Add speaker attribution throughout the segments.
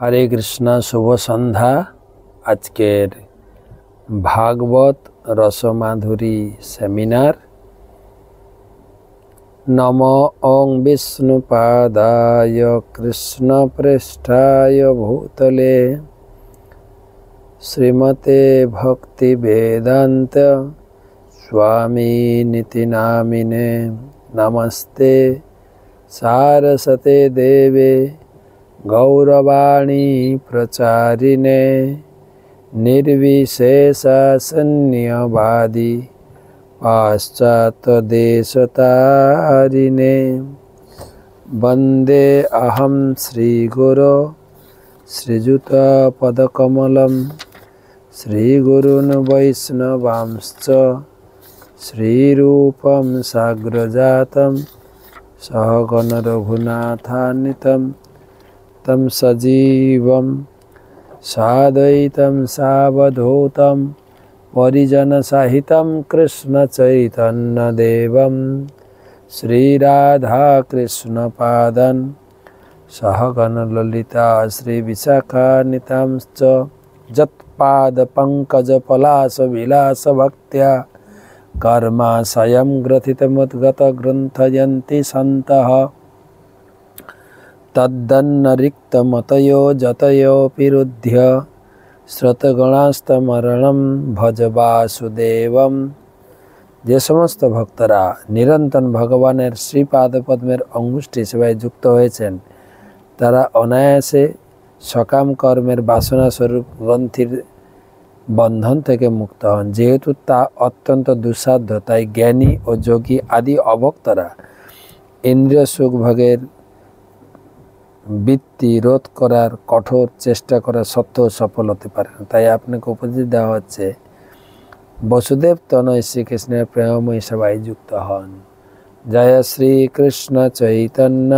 Speaker 1: हरे कृष्णा शुभ सन्ध्या आजकल भागवत रसमाधुरी सेमिनार नम ओं विष्णुपादाय कृष्ण पृष्ठाय भूतले श्रीमते भक्ति वेदांत स्वामी नीति नामिने नमस्ते सारसते देवे गौरवाणी प्रचारिणे निर्विशेषासन्यवादी पाश्चात्यदेशतारिणे वन्दे अहं श्रीगुरो श्रीयुतपदकमलं श्रीगुरुन् वैष्णवांश्च श्रीरूपं सहगन रघुनाथ तं सजीवं साधयितं सावधूतं परिजनसहितं कृष्णचैतन्यदेवं श्रीराधाकृष्णपादन् सहगणललिता श्रीविशाखानितांश्च जत्पादपङ्कजपलासविलासभक्त्या कर्माशयं ग्रथितमुद्गतग्रन्थयन्ति सन्तः तद्दन्नरिक्तमतयो जतयोऽपिरुध्य শ্রতগণাস্তমরণম ভজ বাসুদেবম যে সমস্ত ভক্তরা নিরন্তর ভগবানের শ্রীপাদপদ্মের অঙ্গুষ্ঠি সেবায় যুক্ত হয়েছেন তারা অনায়াসে সকাম কর্মের বাসনাস্বরূপ গ্রন্থির বন্ধন থেকে মুক্ত হন যেহেতু তা অত্যন্ত দুঃসাধ্য তাই জ্ঞানী ও যোগী আদি অভক্তরা ইন্দ্রিয় সুখভোগের বৃত্তি রোধ করার কঠোর চেষ্টা করা সত্ত্বেও সফল হতে পারে না তাই আপনাকে উপদেশ দেওয়া হচ্ছে বসুদেব তনয় শ্রীকৃষ্ণের প্রেমময় সবাই যুক্ত হন জয় শ্রীকৃষ্ণ চৈতন্য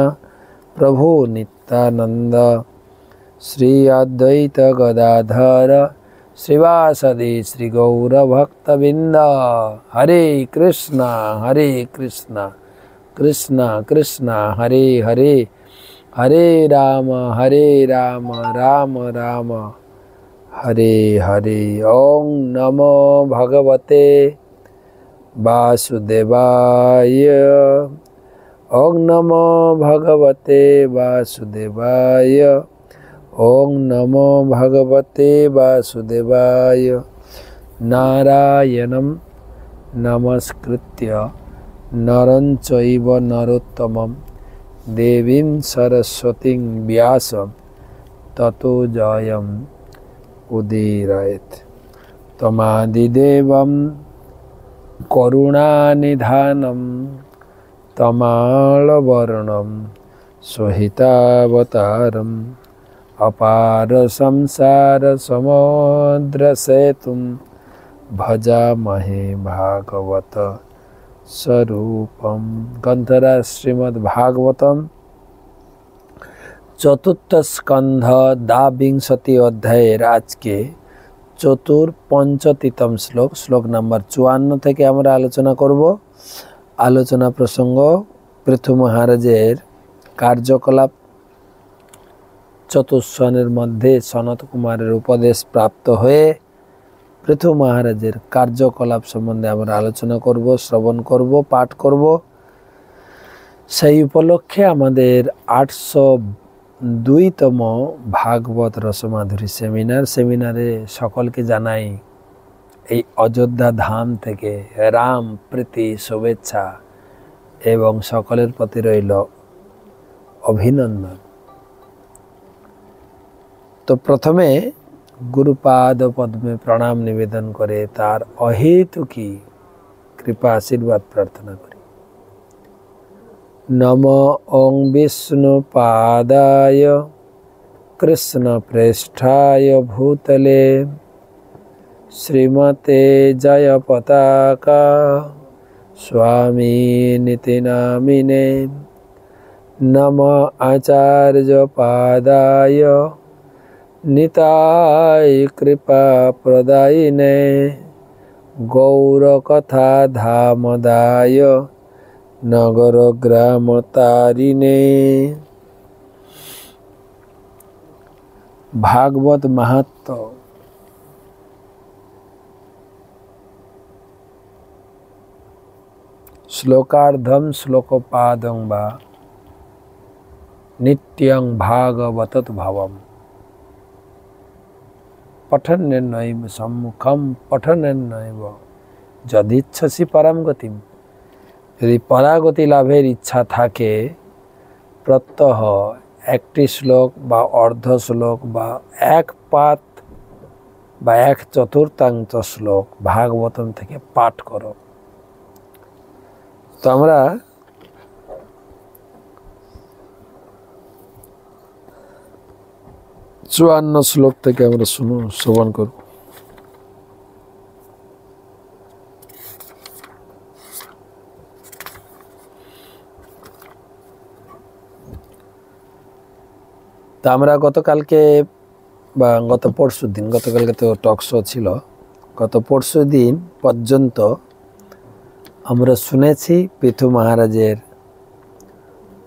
Speaker 1: প্রভু নিত্যানন্দ শ্রী অদ্বৈত গদাধর শ্রীবাসদী শ্রী গৌরভক্তবৃন্দ হরে কৃষ্ণ হরে কৃষ্ণ কৃষ্ণ কৃষ্ণ হরে হরে हरे राम हरे राम राम राम हरे हरे ओम नमो भगवते वासुदेवाय ओम नमो भगवते वासुदेवाय ओम नमो भगवते वासुदेवाय नारायणं नमस्कृत्य नरं चैव नरोत्तमं देवी सरस्वती व्यास ततो उदीरयत तमादिदेव करुणा निधान तमालवर्णं स्वहितावतारम् अपार संसारसमुद्रसेतुं भजामहे भागवत স্বরূপম গ্রন্থরা শ্রীমদ্ভাগবতম চতুর্থ স্কন্ধ দাবিংশতি অধ্যায়ের আজকে চতুর পঞ্চতীতম শ্লোক শ্লোক নাম্বার চুয়ান্ন থেকে আমরা আলোচনা করব আলোচনা প্রসঙ্গ পৃথু মহারাজের কার্যকলাপ চতুস্বনের মধ্যে সনত কুমারের উপদেশ প্রাপ্ত হয়ে পৃথু মহারাজের কার্যকলাপ সম্বন্ধে আমরা আলোচনা করব শ্রবণ করব পাঠ করব সেই উপলক্ষে আমাদের আটশো দুইতম ভাগবত রসমাধুরী সেমিনার সেমিনারে সকলকে জানাই এই অযোধ্যা ধাম থেকে রাম প্রীতি শুভেচ্ছা এবং সকলের প্রতি রইল অভিনন্দন তো প্রথমে गुरुपाद पद्मे प्रणाम निवेदन करे तार अहेतुकी कृपा आशीर्वाद प्रार्थना करे नम ओं विष्णु पादाय कृष्ण प्रेष्ठाय भूतले श्रीमते जय पताका स्वामी नीति नामिने नम आचार्य पादाय निताय कृपा प्रदायने गौर कथा धामदाय नगर ग्राम तारिने भागवत महत्व श्लोकार्धम श्लोकपादंग नित्यं भागवतत भवम् পঠন্যৈব সম্মুখম যদি যদিচ্ছসি পরাম গতিম যদি পরাগতি লাভের ইচ্ছা থাকে প্রত্যহ একটি শ্লোক বা অর্ধ শ্লোক বা এক পাত বা এক চতুর্থাংশ শ্লোক ভাগবতন থেকে পাঠ করো তো আমরা চুয়ান্ন শ্লোক থেকে আমরা শ্রবণ করব তা আমরা গতকালকে বা গত পরশু দিন গতকালকে তো টক শো ছিল গত পরশু দিন পর্যন্ত আমরা শুনেছি পৃথু মহারাজের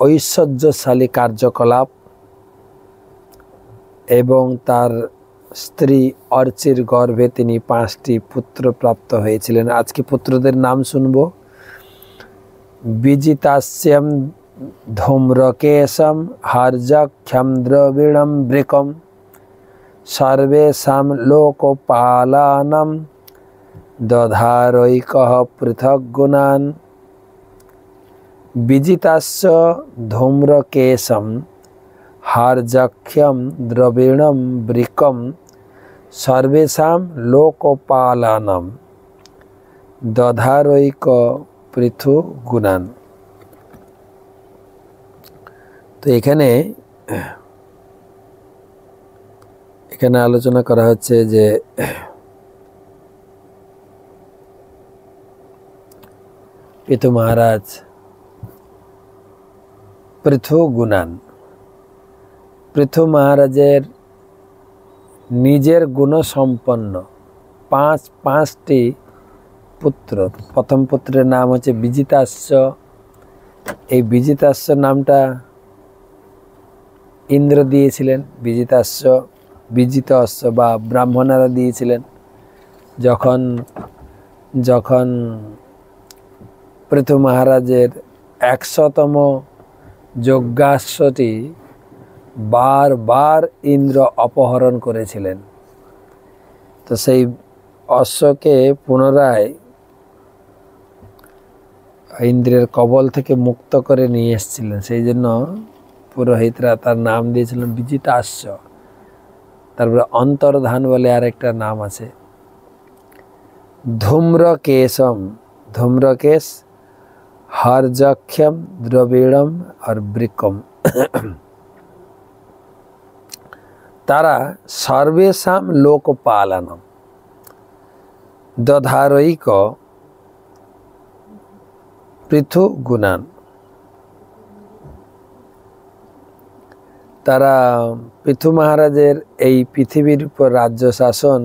Speaker 1: ঐশ্বর্যশালী কার্যকলাপ এবং তার স্ত্রী অর্চির গর্ভে তিনি পাঁচটি পুত্র প্রাপ্ত হয়েছিলেন আজকে পুত্রদের নাম শুনব বিজিতাস্যম ধূম্রকেশম হর্যক্ষম্দ্রবিণম বৃকম সর্বেশাম লোকপালানম দধারৈক পৃথক গুণান বিজিতাস্য ধূম্রকেশম हार्जाख्यम द्रविणम वृकम सर्वेशा लोकपालनम दधारोक পৃথু গুণান তো এখানে এখানে আলোচনা করা হচ্ছে যে পৃথু মহারাজ পৃথু গুণান পৃথু মহারাজের নিজের গুণসম্পন্ন পাঁচ পাঁচটি পুত্র প্রথম পুত্রের নাম হচ্ছে বিজিতাস্য এই বিজিতাস্য নামটা ইন্দ্র দিয়েছিলেন বিজিতাস্য বিজিত অশ্ব বা ব্রাহ্মণারা দিয়েছিলেন যখন যখন পৃথু মহারাজের একশোতম যজ্ঞাশ্বটি বারবার ইন্দ্র অপহরণ করেছিলেন তো সেই অশ্বকে পুনরায় ইন্দ্রের কবল থেকে মুক্ত করে নিয়ে এসেছিলেন সেই জন্য পুরোহিতরা তার নাম দিয়েছিলেন বিজিতাশ্য তারপরে অন্তর্ধান বলে আর একটা নাম আছে ধূম্রকেশম ধূম্রকেশ হরযক্ষম দ্রবিড়ম আর বৃকম তারা সর্বেশাম পালন দধারৈক পৃথু গুণান তারা পৃথু মহারাজের এই পৃথিবীর উপর রাজ্য শাসন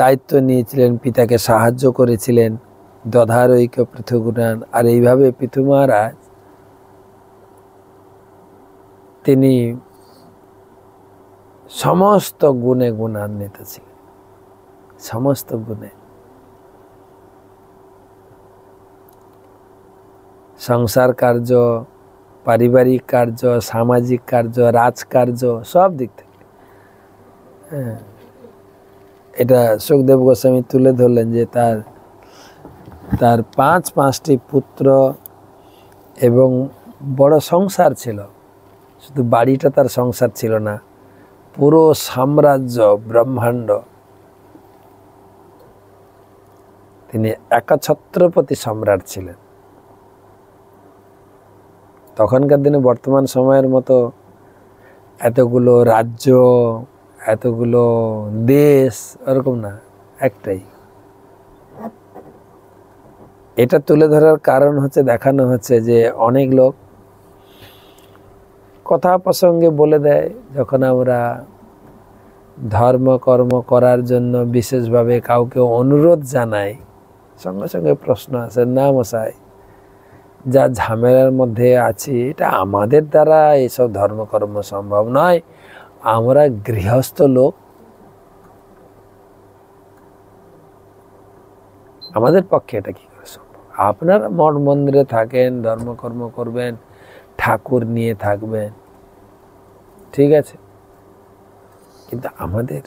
Speaker 1: দায়িত্ব নিয়েছিলেন পিতাকে সাহায্য করেছিলেন দধারৈক পৃথুগুণান আর এইভাবে পৃথু মহারাজ তিনি সমস্ত গুণে গুণান্বিত ছিল সমস্ত গুণে সংসার কার্য পারিবারিক কার্য সামাজিক কার্য রাজকার্য সব দিক থেকে হ্যাঁ এটা সুখদেব গোস্বামী তুলে ধরলেন যে তার তার পাঁচ পাঁচটি পুত্র এবং বড় সংসার ছিল শুধু বাড়িটা তার সংসার ছিল না পুরো সাম্রাজ্য ব্রহ্মাণ্ড তিনি একাছত্রপতি সম্রাট ছিলেন তখনকার দিনে বর্তমান সময়ের মতো এতগুলো রাজ্য এতগুলো দেশ ওরকম না একটাই এটা তুলে ধরার কারণ হচ্ছে দেখানো হচ্ছে যে অনেক লোক কথা প্রসঙ্গে বলে দেয় যখন আমরা ধর্ম কর্ম করার জন্য বিশেষভাবে কাউকে অনুরোধ জানাই সঙ্গে সঙ্গে প্রশ্ন আছে না মশাই যা ঝামেলার মধ্যে আছি এটা আমাদের দ্বারা এসব ধর্মকর্ম সম্ভব নয় আমরা গৃহস্থ লোক আমাদের পক্ষে এটা কী করে সম্ভব আপনার মঠ মন্দিরে থাকেন ধর্মকর্ম করবেন ঠাকুর নিয়ে থাকবেন ঠিক আছে কিন্তু আমাদের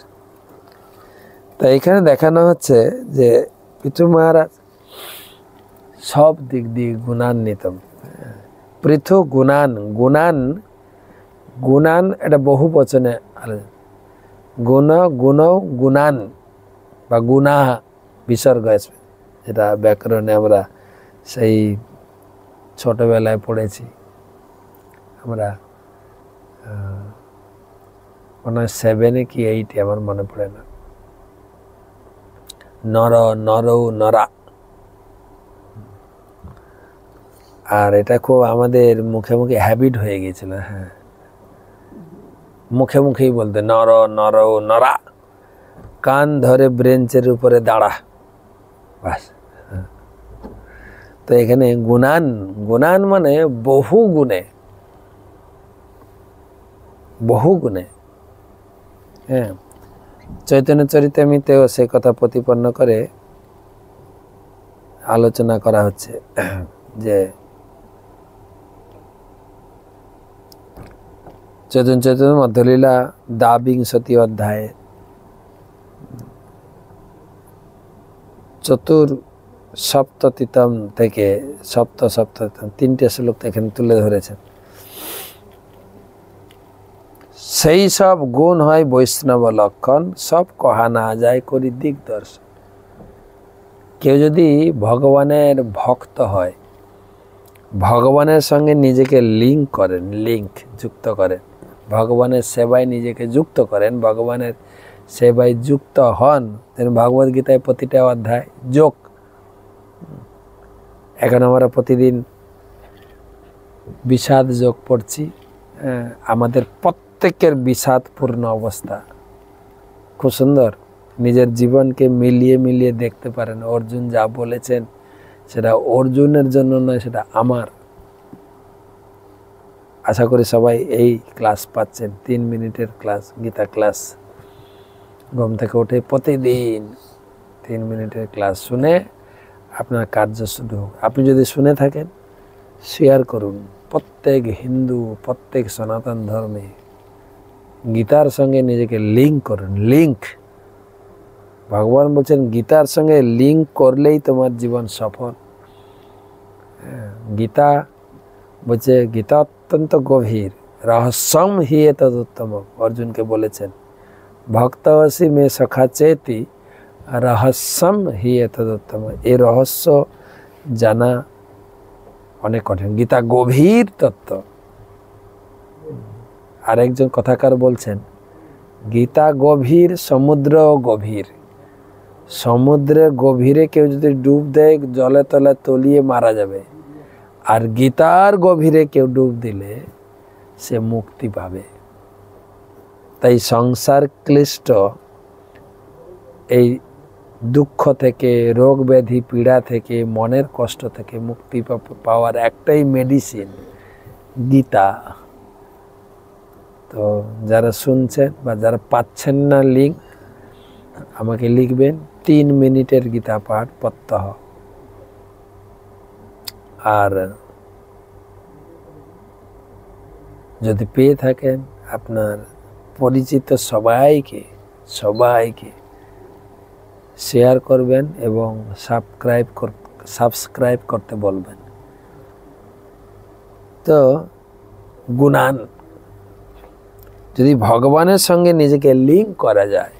Speaker 1: তা এখানে দেখানো হচ্ছে যে পিতু মহারাজ সব দিক দিয়ে গুণান্বিত পৃথু গুণান গুণান গুণান এটা বহু বচনে গুণ গুণ গুণান বা গুণাহ বিসর্গ আসবে যেটা ব্যাকরণে আমরা সেই ছোটোবেলায় পড়েছি আমরা মনে হয় সেভেনে কি এইটে আমার মনে পড়ে না নর নর নরা আর এটা খুব আমাদের মুখে মুখে হ্যাবিট হয়ে গেছিল হ্যাঁ মুখে মুখেই বলতে নর নর নরা কান ধরে ব্রেঞ্চের উপরে দাঁড়া বাস হ্যাঁ। তো এখানে গুণান গুণান মানে বহু গুণে বহু গুণে হ্যাঁ চৈতন্য চরিতামিতেও সে কথা প্রতিপন্ন করে আলোচনা করা হচ্ছে যে চৈতন্য চৈতন্য মধ্যলীলা দাবিংশতি অধ্যায়ে চতুর সপ্ততীতম থেকে সপ্ত সপ্তম তিনটে শ্লোক এখানে তুলে ধরেছেন সেই সব গুণ হয় বৈষ্ণব লক্ষণ সব কহা না যায় করি দর্শন কেউ যদি ভগবানের ভক্ত হয় ভগবানের সঙ্গে নিজেকে লিঙ্ক করেন লিঙ্ক যুক্ত করেন ভগবানের সেবায় নিজেকে যুক্ত করেন ভগবানের সেবায় যুক্ত হন ভগবদ গীতায় প্রতিটা অধ্যায় যোগ এখন আমরা প্রতিদিন বিষাদ যোগ পড়ছি আমাদের পত প্রত্যেকের বিষাদপূর্ণ অবস্থা খুব সুন্দর নিজের জীবনকে মিলিয়ে মিলিয়ে দেখতে পারেন অর্জুন যা বলেছেন সেটা অর্জুনের জন্য নয় সেটা আমার আশা করি সবাই এই ক্লাস পাচ্ছেন তিন মিনিটের ক্লাস গীতা ক্লাস ঘুম থেকে উঠে প্রতিদিন তিন মিনিটের ক্লাস শুনে আপনার কার্য শুধু হোক আপনি যদি শুনে থাকেন শেয়ার করুন প্রত্যেক হিন্দু প্রত্যেক সনাতন ধর্মে গীতার সঙ্গে নিজেকে লিঙ্ক করুন লিঙ্ক ভগবান বলছেন গীতার সঙ্গে লিঙ্ক করলেই তোমার জীবন সফল হ্যাঁ, গীতা বলছে গীতা অত্যন্ত গভীর রহস্যম হিয়ে তদুত্তম অর্জুনকে বলেছেন ভক্তবাসী মে সখা চেতি রহস্যম হিয়ে তদুত্তম এ রহস্য জানা অনেক কঠিন গীতা গভীর তত্ত্ব আরেকজন কথাকার বলছেন গীতা গভীর সমুদ্র গভীর সমুদ্রে গভীরে কেউ যদি ডুব দেয় জলে তলে তলিয়ে মারা যাবে আর গীতার গভীরে কেউ ডুব দিলে সে মুক্তি পাবে তাই সংসার ক্লিষ্ট এই দুঃখ থেকে রোগ ব্যাধি পীড়া থেকে মনের কষ্ট থেকে মুক্তি পাওয়ার একটাই মেডিসিন গীতা তো যারা শুনছেন বা যারা পাচ্ছেন না লিঙ্ক আমাকে লিখবেন তিন মিনিটের গীতা পাঠ প্রত্যহ আর যদি পেয়ে থাকেন আপনার পরিচিত সবাইকে সবাইকে শেয়ার করবেন এবং সাবস্ক্রাইব সাবস্ক্রাইব করতে বলবেন তো গুণান যদি ভগবানের সঙ্গে নিজেকে লিঙ্ক করা যায়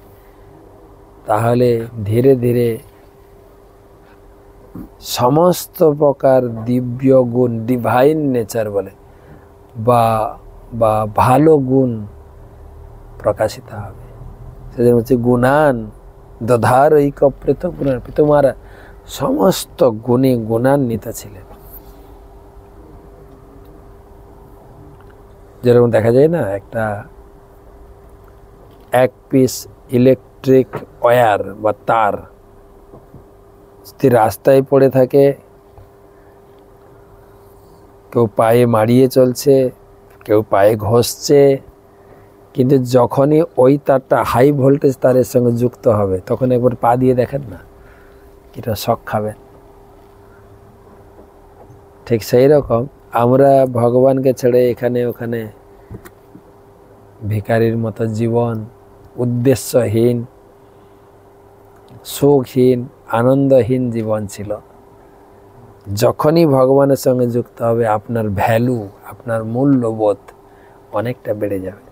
Speaker 1: তাহলে ধীরে ধীরে সমস্ত প্রকার দিব্য গুণ ডিভাইন নেচার বলে বা বা ভালো গুণ প্রকাশিত হবে সেজন্য হচ্ছে গুণান দধার ঐক কপ্রেত গুণান পৃথক সমস্ত গুণে গুণান্বিত ছিলেন যেরকম দেখা যায় না একটা এক পিস ইলেকট্রিক ওয়ার বা তার যদি রাস্তায় পড়ে থাকে কেউ পায়ে মারিয়ে চলছে কেউ পায়ে ঘষছে কিন্তু যখনই ওই তারটা হাই ভোল্টেজ তারের সঙ্গে যুক্ত হবে তখন একবার পা দিয়ে দেখেন না কিটা শখ খাবেন ঠিক সেই রকম আমরা ভগবানকে ছেড়ে এখানে ওখানে ভিকারির মতো জীবন উদ্দেশ্যহীন সুখহীন আনন্দহীন জীবন ছিল যখনই ভগবানের সঙ্গে যুক্ত হবে আপনার ভ্যালু আপনার মূল্যবোধ অনেকটা বেড়ে যাবে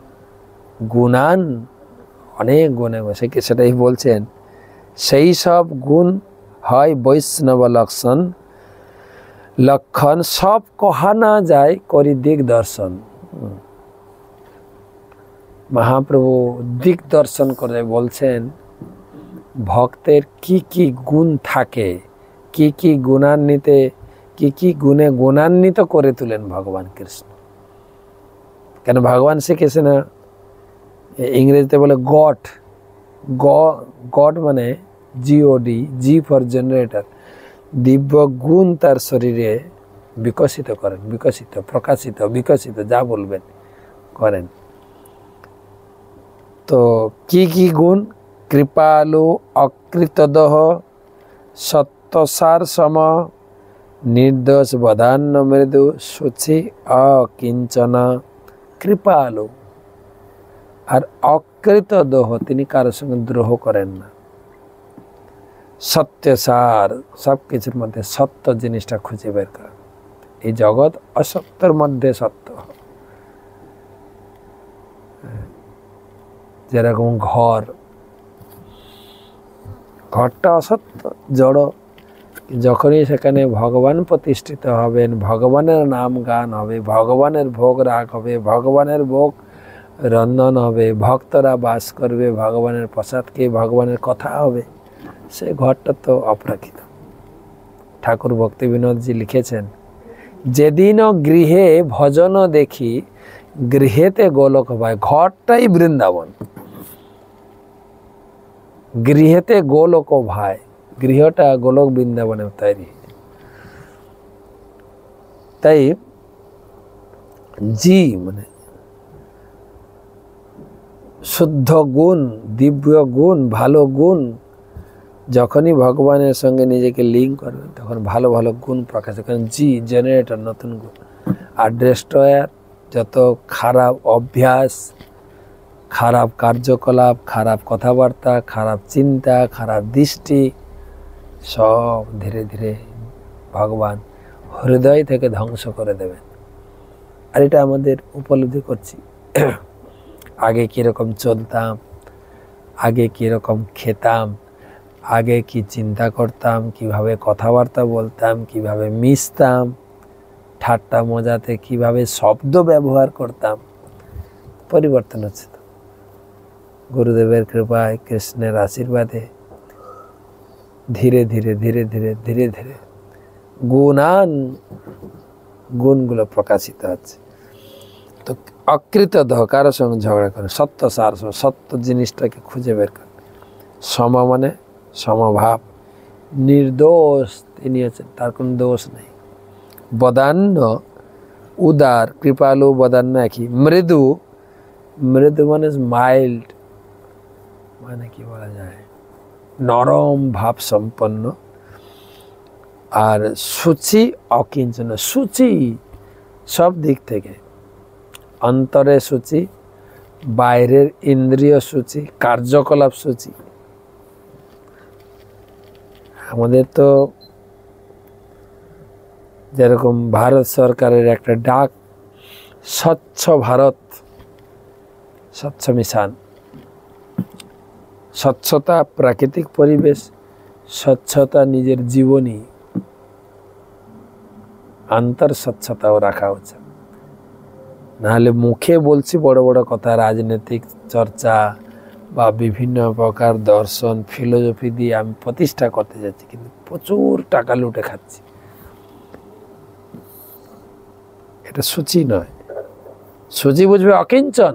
Speaker 1: গুণান অনেক গুণে সে সেটাই বলছেন সেই সব গুণ হয় বৈষ্ণব লক্ষণ লক্ষণ সব কহানা যায় করি দিক দর্শন মহাপ্রভু দিক দর্শন করে বলছেন ভক্তের কি কি গুণ থাকে কি কি গুণান্বিতে কি কি গুণে গুণান্বিত করে তুলেন ভগবান কৃষ্ণ কেন ভগবান শ্রীকৃষ্ণ ইংরেজিতে বলে গট গ গড মানে জিওডি জি ফর জেনারেটর দিব্য গুণ তার শরীরে বিকশিত করেন বিকশিত প্রকাশিত বিকশিত যা বলবেন করেন তো কি কি গুণ কৃপালু অকৃতদহ সত্যসার সম নির্দোষ বধান মৃদু সুচি অকিঞ্চন কৃপালু আর দোহ তিনি কারো সঙ্গে দ্রোহ করেন না সত্যসার সব কিছুর মধ্যে সত্য জিনিসটা খুঁজে বের করেন এই জগৎ অসত্যর মধ্যে সত্য যেরকম ঘর ঘরটা অসত্য জড় যখনই সেখানে ভগবান প্রতিষ্ঠিত হবেন ভগবানের নাম গান হবে ভগবানের ভোগ রাগ হবে ভগবানের ভোগ রন্ধন হবে ভক্তরা বাস করবে ভগবানের প্রসাদকে ভগবানের কথা হবে সে ঘরটা তো অপ্রাকৃত ঠাকুর ভক্তি বিনোদজি লিখেছেন যেদিনও গৃহে ভজন দেখি গৃহেতে গোলক হয় ঘরটাই বৃন্দাবন গৃহেতে গোলক ভাই গৃহটা গোলক বৃন্দাবনে তৈরি তাই জি মানে শুদ্ধ গুণ দিব্য গুণ ভালো গুণ যখনই ভগবানের সঙ্গে নিজেকে লিঙ্ক করবে তখন ভালো ভালো গুণ প্রকাশ কারণ জি জেনারেটর নতুন গুণ আর ড্রেস্টয়ার যত খারাপ অভ্যাস খারাপ কার্যকলাপ খারাপ কথাবার্তা খারাপ চিন্তা খারাপ দৃষ্টি সব ধীরে ধীরে ভগবান হৃদয় থেকে ধ্বংস করে দেবেন আর এটা আমাদের উপলব্ধি করছি আগে কীরকম চলতাম আগে কীরকম খেতাম আগে কি চিন্তা করতাম কিভাবে কথাবার্তা বলতাম কিভাবে মিশতাম ঠাট্টা মজাতে কিভাবে শব্দ ব্যবহার করতাম পরিবর্তন হচ্ছে তো গুরুদেবের কৃপায় কৃষ্ণের আশীর্বাদে ধীরে ধীরে ধীরে ধীরে ধীরে ধীরে গুণান গুণগুলো প্রকাশিত হচ্ছে তো অকৃত দহ ধকার সঙ্গে ঝগড়া করে সত্য সার সত্য জিনিসটাকে খুঁজে বের করে সম মানে সমভাব নির্দোষ তিনি আছেন তার কোনো দোষ নেই বদান্ন উদার কৃপালু বদান্ন একই মৃদু মৃদু মানে মাইল্ড মানে কি বলা যায় নরম ভাব সম্পন্ন আর সূচি অকিঞ্চন সূচি সব দিক থেকে অন্তরে সূচি বাইরের ইন্দ্রিয় সূচি কার্যকলাপ সূচি আমাদের তো যেরকম ভারত সরকারের একটা ডাক স্বচ্ছ ভারত স্বচ্ছ মিশন স্বচ্ছতা প্রাকৃতিক পরিবেশ স্বচ্ছতা নিজের জীবনী স্বচ্ছতাও রাখা উচিত নাহলে মুখে বলছি বড় বড় কথা রাজনৈতিক চর্চা বা বিভিন্ন প্রকার দর্শন ফিলোজফি দিয়ে আমি প্রতিষ্ঠা করতে যাচ্ছি কিন্তু প্রচুর টাকা লুটে খাচ্ছি এটা সূচি নয় সূচি বুঝবে অকিঞ্চন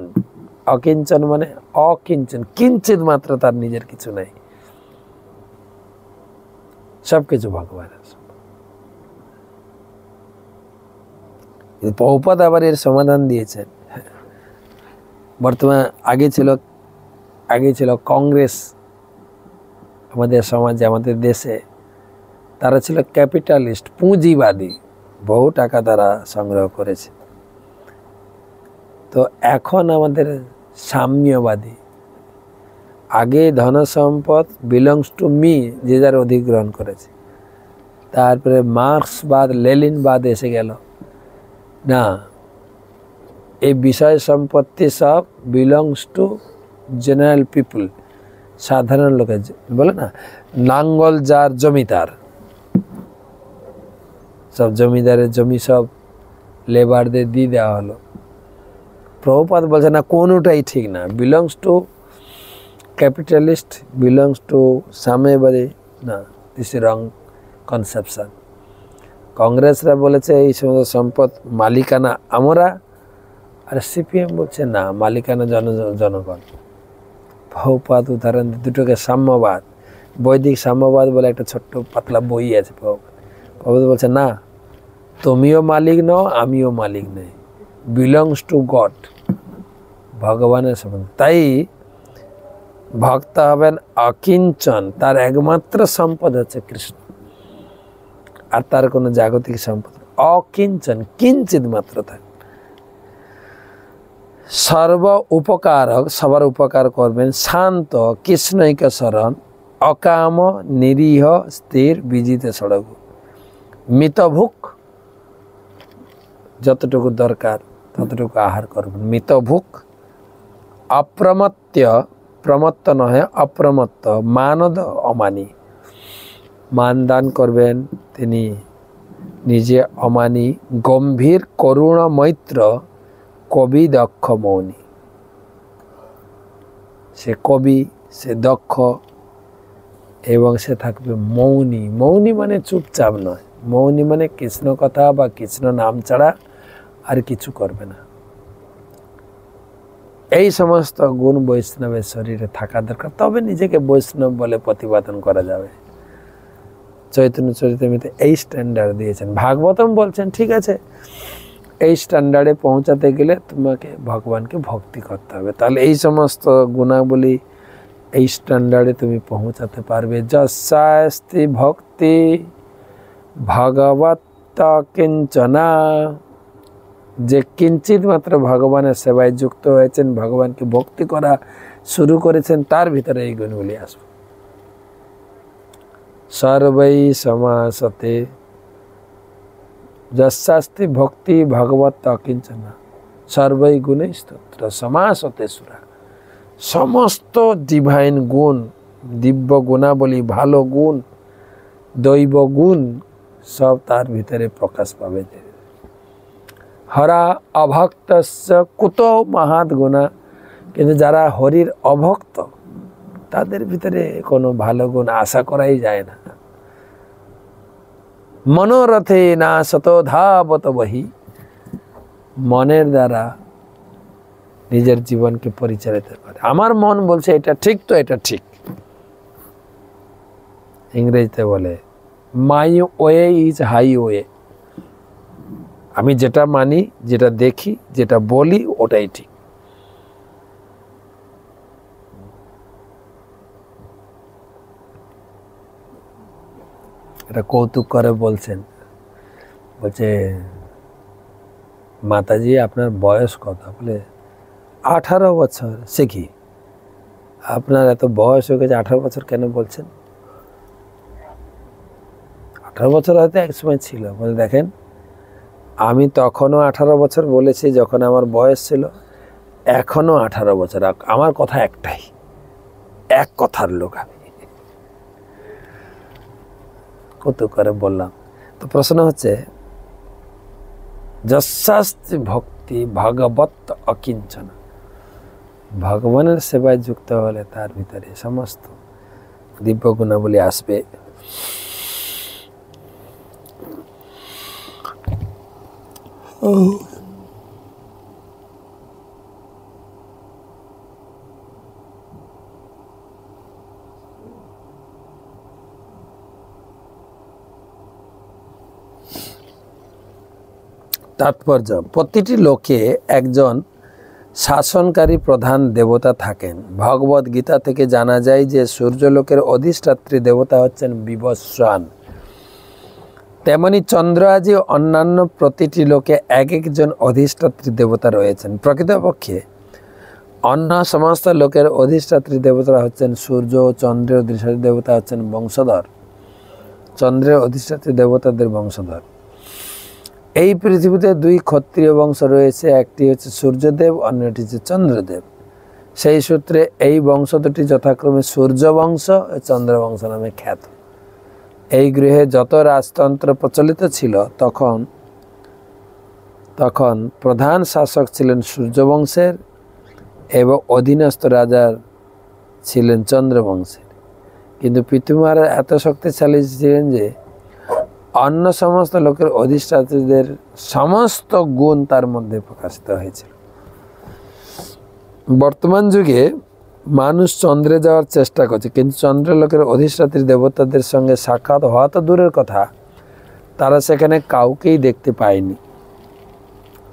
Speaker 1: অকিঞ্চন মানে অকিঞ্চন কিঞ্চিত মাত্র তার নিজের কিছু নাই সবকিছু ভগবানের পৌপদ আবার এর সমাধান দিয়েছেন বর্তমান আগে ছিল আগে ছিল কংগ্রেস আমাদের সমাজে আমাদের দেশে তারা ছিল ক্যাপিটালিস্ট পুঁজিবাদী বহু টাকা তারা সংগ্রহ করেছে তো এখন আমাদের সাম্যবাদী আগে ধন সম্পদ বিলংস টু মি যে যার অধিগ্রহণ করেছে তারপরে মার্কসবাদ লেলিনবাদ এসে গেল না এই বিষয় সম্পত্তি সব বিলংস টু জেনারেল পিপুল সাধারণ লোকের বলে না নাঙ্গল যার জমিদার সব জমিদারের জমি সব লেবারদের দিয়ে দেওয়া হলো প্রভুপাত বলছে না কোনোটাই ঠিক না belongs to capitalist belongs to সাম্যবাদী না দিস রং কনসেপশন কংগ্রেসরা বলেছে এই সমস্ত সম্পদ মালিকানা আমরা আর সিপিএম বলছে না মালিকানা জন জনগণ ভৌপাত উদাহরণ দুটোকে সাম্যবাদ বৈদিক সাম্যবাদ বলে একটা ছোট্ট পাতলা বই আছে ভৌপাত বলছে না তুমিও মালিক নও আমিও মালিক নেই বিলংস টু গড ভগবানের সম্বন্ধে তাই ভক্ত হবেন অকিঞ্চন তার একমাত্র সম্পদ হচ্ছে কৃষ্ণ আর তার কোনো জাগতিক সম্পদ অকিঞ্চন কিঞ্চিত মাত্র থাকে সর্ব উপকারক সবার উপকার করবেন শান্ত কৃষ্ণৈক শরণ অকাম নিরীহ স্থির বিজিত সড়ক মিতভুক যতটুকু দরকার ততটুকু আহার করবেন মিতভুক अप्रमत्य প্রমত্ত নহে অপ্রমত্ত মানদ অমানি মান দান করবেন তিনি নিজে অমানি গম্ভীর করুণ মৈত্র কবি দক্ষ মৌনি সে কবি সে দক্ষ এবং সে থাকবে মৌনি মৌনি মানে চুপচাপ নয় মৌনি মানে কৃষ্ণ কথা বা কৃষ্ণ নাম ছাড়া আর কিছু করবে না এই সমস্ত গুণ বৈষ্ণবের শরীরে থাকা দরকার তবে নিজেকে বৈষ্ণব বলে প্রতিপাদন করা যাবে চৈতন্য চরিত্রমিতে এই স্ট্যান্ডার্ড দিয়েছেন ভাগবতম বলছেন ঠিক আছে এই স্ট্যান্ডার্ডে পৌঁছাতে গেলে তোমাকে ভগবানকে ভক্তি করতে হবে তাহলে এই সমস্ত গুণাবলী এই স্ট্যান্ডার্ডে তুমি পৌঁছাতে পারবে যশাস্তি ভক্তি ভগবত কিঞ্চনা जे किंचित मात्र भगवान सेवाय जुक्त हो भगवान के भक्ति करा शुरू कर तार भर ये गुणगुली आस सर्वई समासते जशास्ति भक्ति भगवत अकिंचन सर्वई गुण स्तोत्र समासते सुरा समस्त डिभाइन गुण दिव्य गुणावली भलो गुण दैव गुण सब तार भितरे प्रकाश पावे दे হরা অভক্ত কুত মাহাত গুণা কিন্তু যারা হরির অভক্ত তাদের ভিতরে কোনো ভালো গুণ আশা করাই যায় না মনোরথে না শতধাবত বহি মনের দ্বারা নিজের জীবনকে পরিচালিত করে আমার মন বলছে এটা ঠিক তো এটা ঠিক ইংরেজিতে বলে my way is high way আমি যেটা মানি যেটা দেখি যেটা বলি ওটাই ঠিক এটা কৌতুক করে বলছেন বলছে মাতাজি আপনার বয়স কত বলে আঠারো বছর সে কি আপনার এত বয়স হয়ে গেছে আঠারো বছর কেন বলছেন আঠারো বছর হয়তো এক সময় ছিল বলে দেখেন আমি তখনও আঠারো বছর বলেছি যখন আমার বয়স ছিল এখনও আঠারো বছর আমার কথা একটাই এক কথার লোক আমি কত করে বললাম তো প্রশ্ন হচ্ছে যশাস্তি ভক্তি ভগবত অকিঞ্চন ভগবানের সেবায় যুক্ত হলে তার ভিতরে সমস্ত দিব্য গুণাবলী আসবে Oh. তাৎপর্য প্রতিটি লোকে একজন শাসনকারী প্রধান দেবতা থাকেন ভগবত গীতা থেকে জানা যায় যে সূর্যলোকের অধিষ্ঠাত্রী দেবতা হচ্ছেন বিবস্রান তেমনি চন্দ্র আজি অন্যান্য প্রতিটি লোকে এক একজন অধিষ্ঠাত্রী দেবতা রয়েছেন প্রকৃতপক্ষে অন্য সমস্ত লোকের অধিষ্ঠাত্রী দেবতা হচ্ছেন সূর্য ও চন্দ্রের অধিষ্ঠাত্রী দেবতা হচ্ছেন বংশধর চন্দ্রের অধিষ্ঠাত্রী দেবতাদের বংশধর এই পৃথিবীতে দুই ক্ষত্রিয় বংশ রয়েছে একটি হচ্ছে সূর্যদেব অন্যটি হচ্ছে চন্দ্রদেব সেই সূত্রে এই বংশ দুটি যথাক্রমে সূর্য বংশ ও চন্দ্রবংশ নামে খ্যাত এই গৃহে যত রাজতন্ত্র প্রচলিত ছিল তখন তখন প্রধান শাসক ছিলেন সূর্যবংশের এবং অধীনস্থ রাজার ছিলেন চন্দ্রবংশের কিন্তু পৃথু মহারাজ এত শক্তিশালী ছিলেন যে অন্য সমস্ত লোকের অধিষ্ঠাতীদের সমস্ত গুণ তার মধ্যে প্রকাশিত হয়েছিল বর্তমান যুগে মানুষ চন্দ্রে যাওয়ার চেষ্টা করছে কিন্তু লোকের অধিষ্ঠাত্রী দেবতাদের সঙ্গে সাক্ষাৎ হওয়া তো দূরের কথা তারা সেখানে কাউকেই দেখতে পায়নি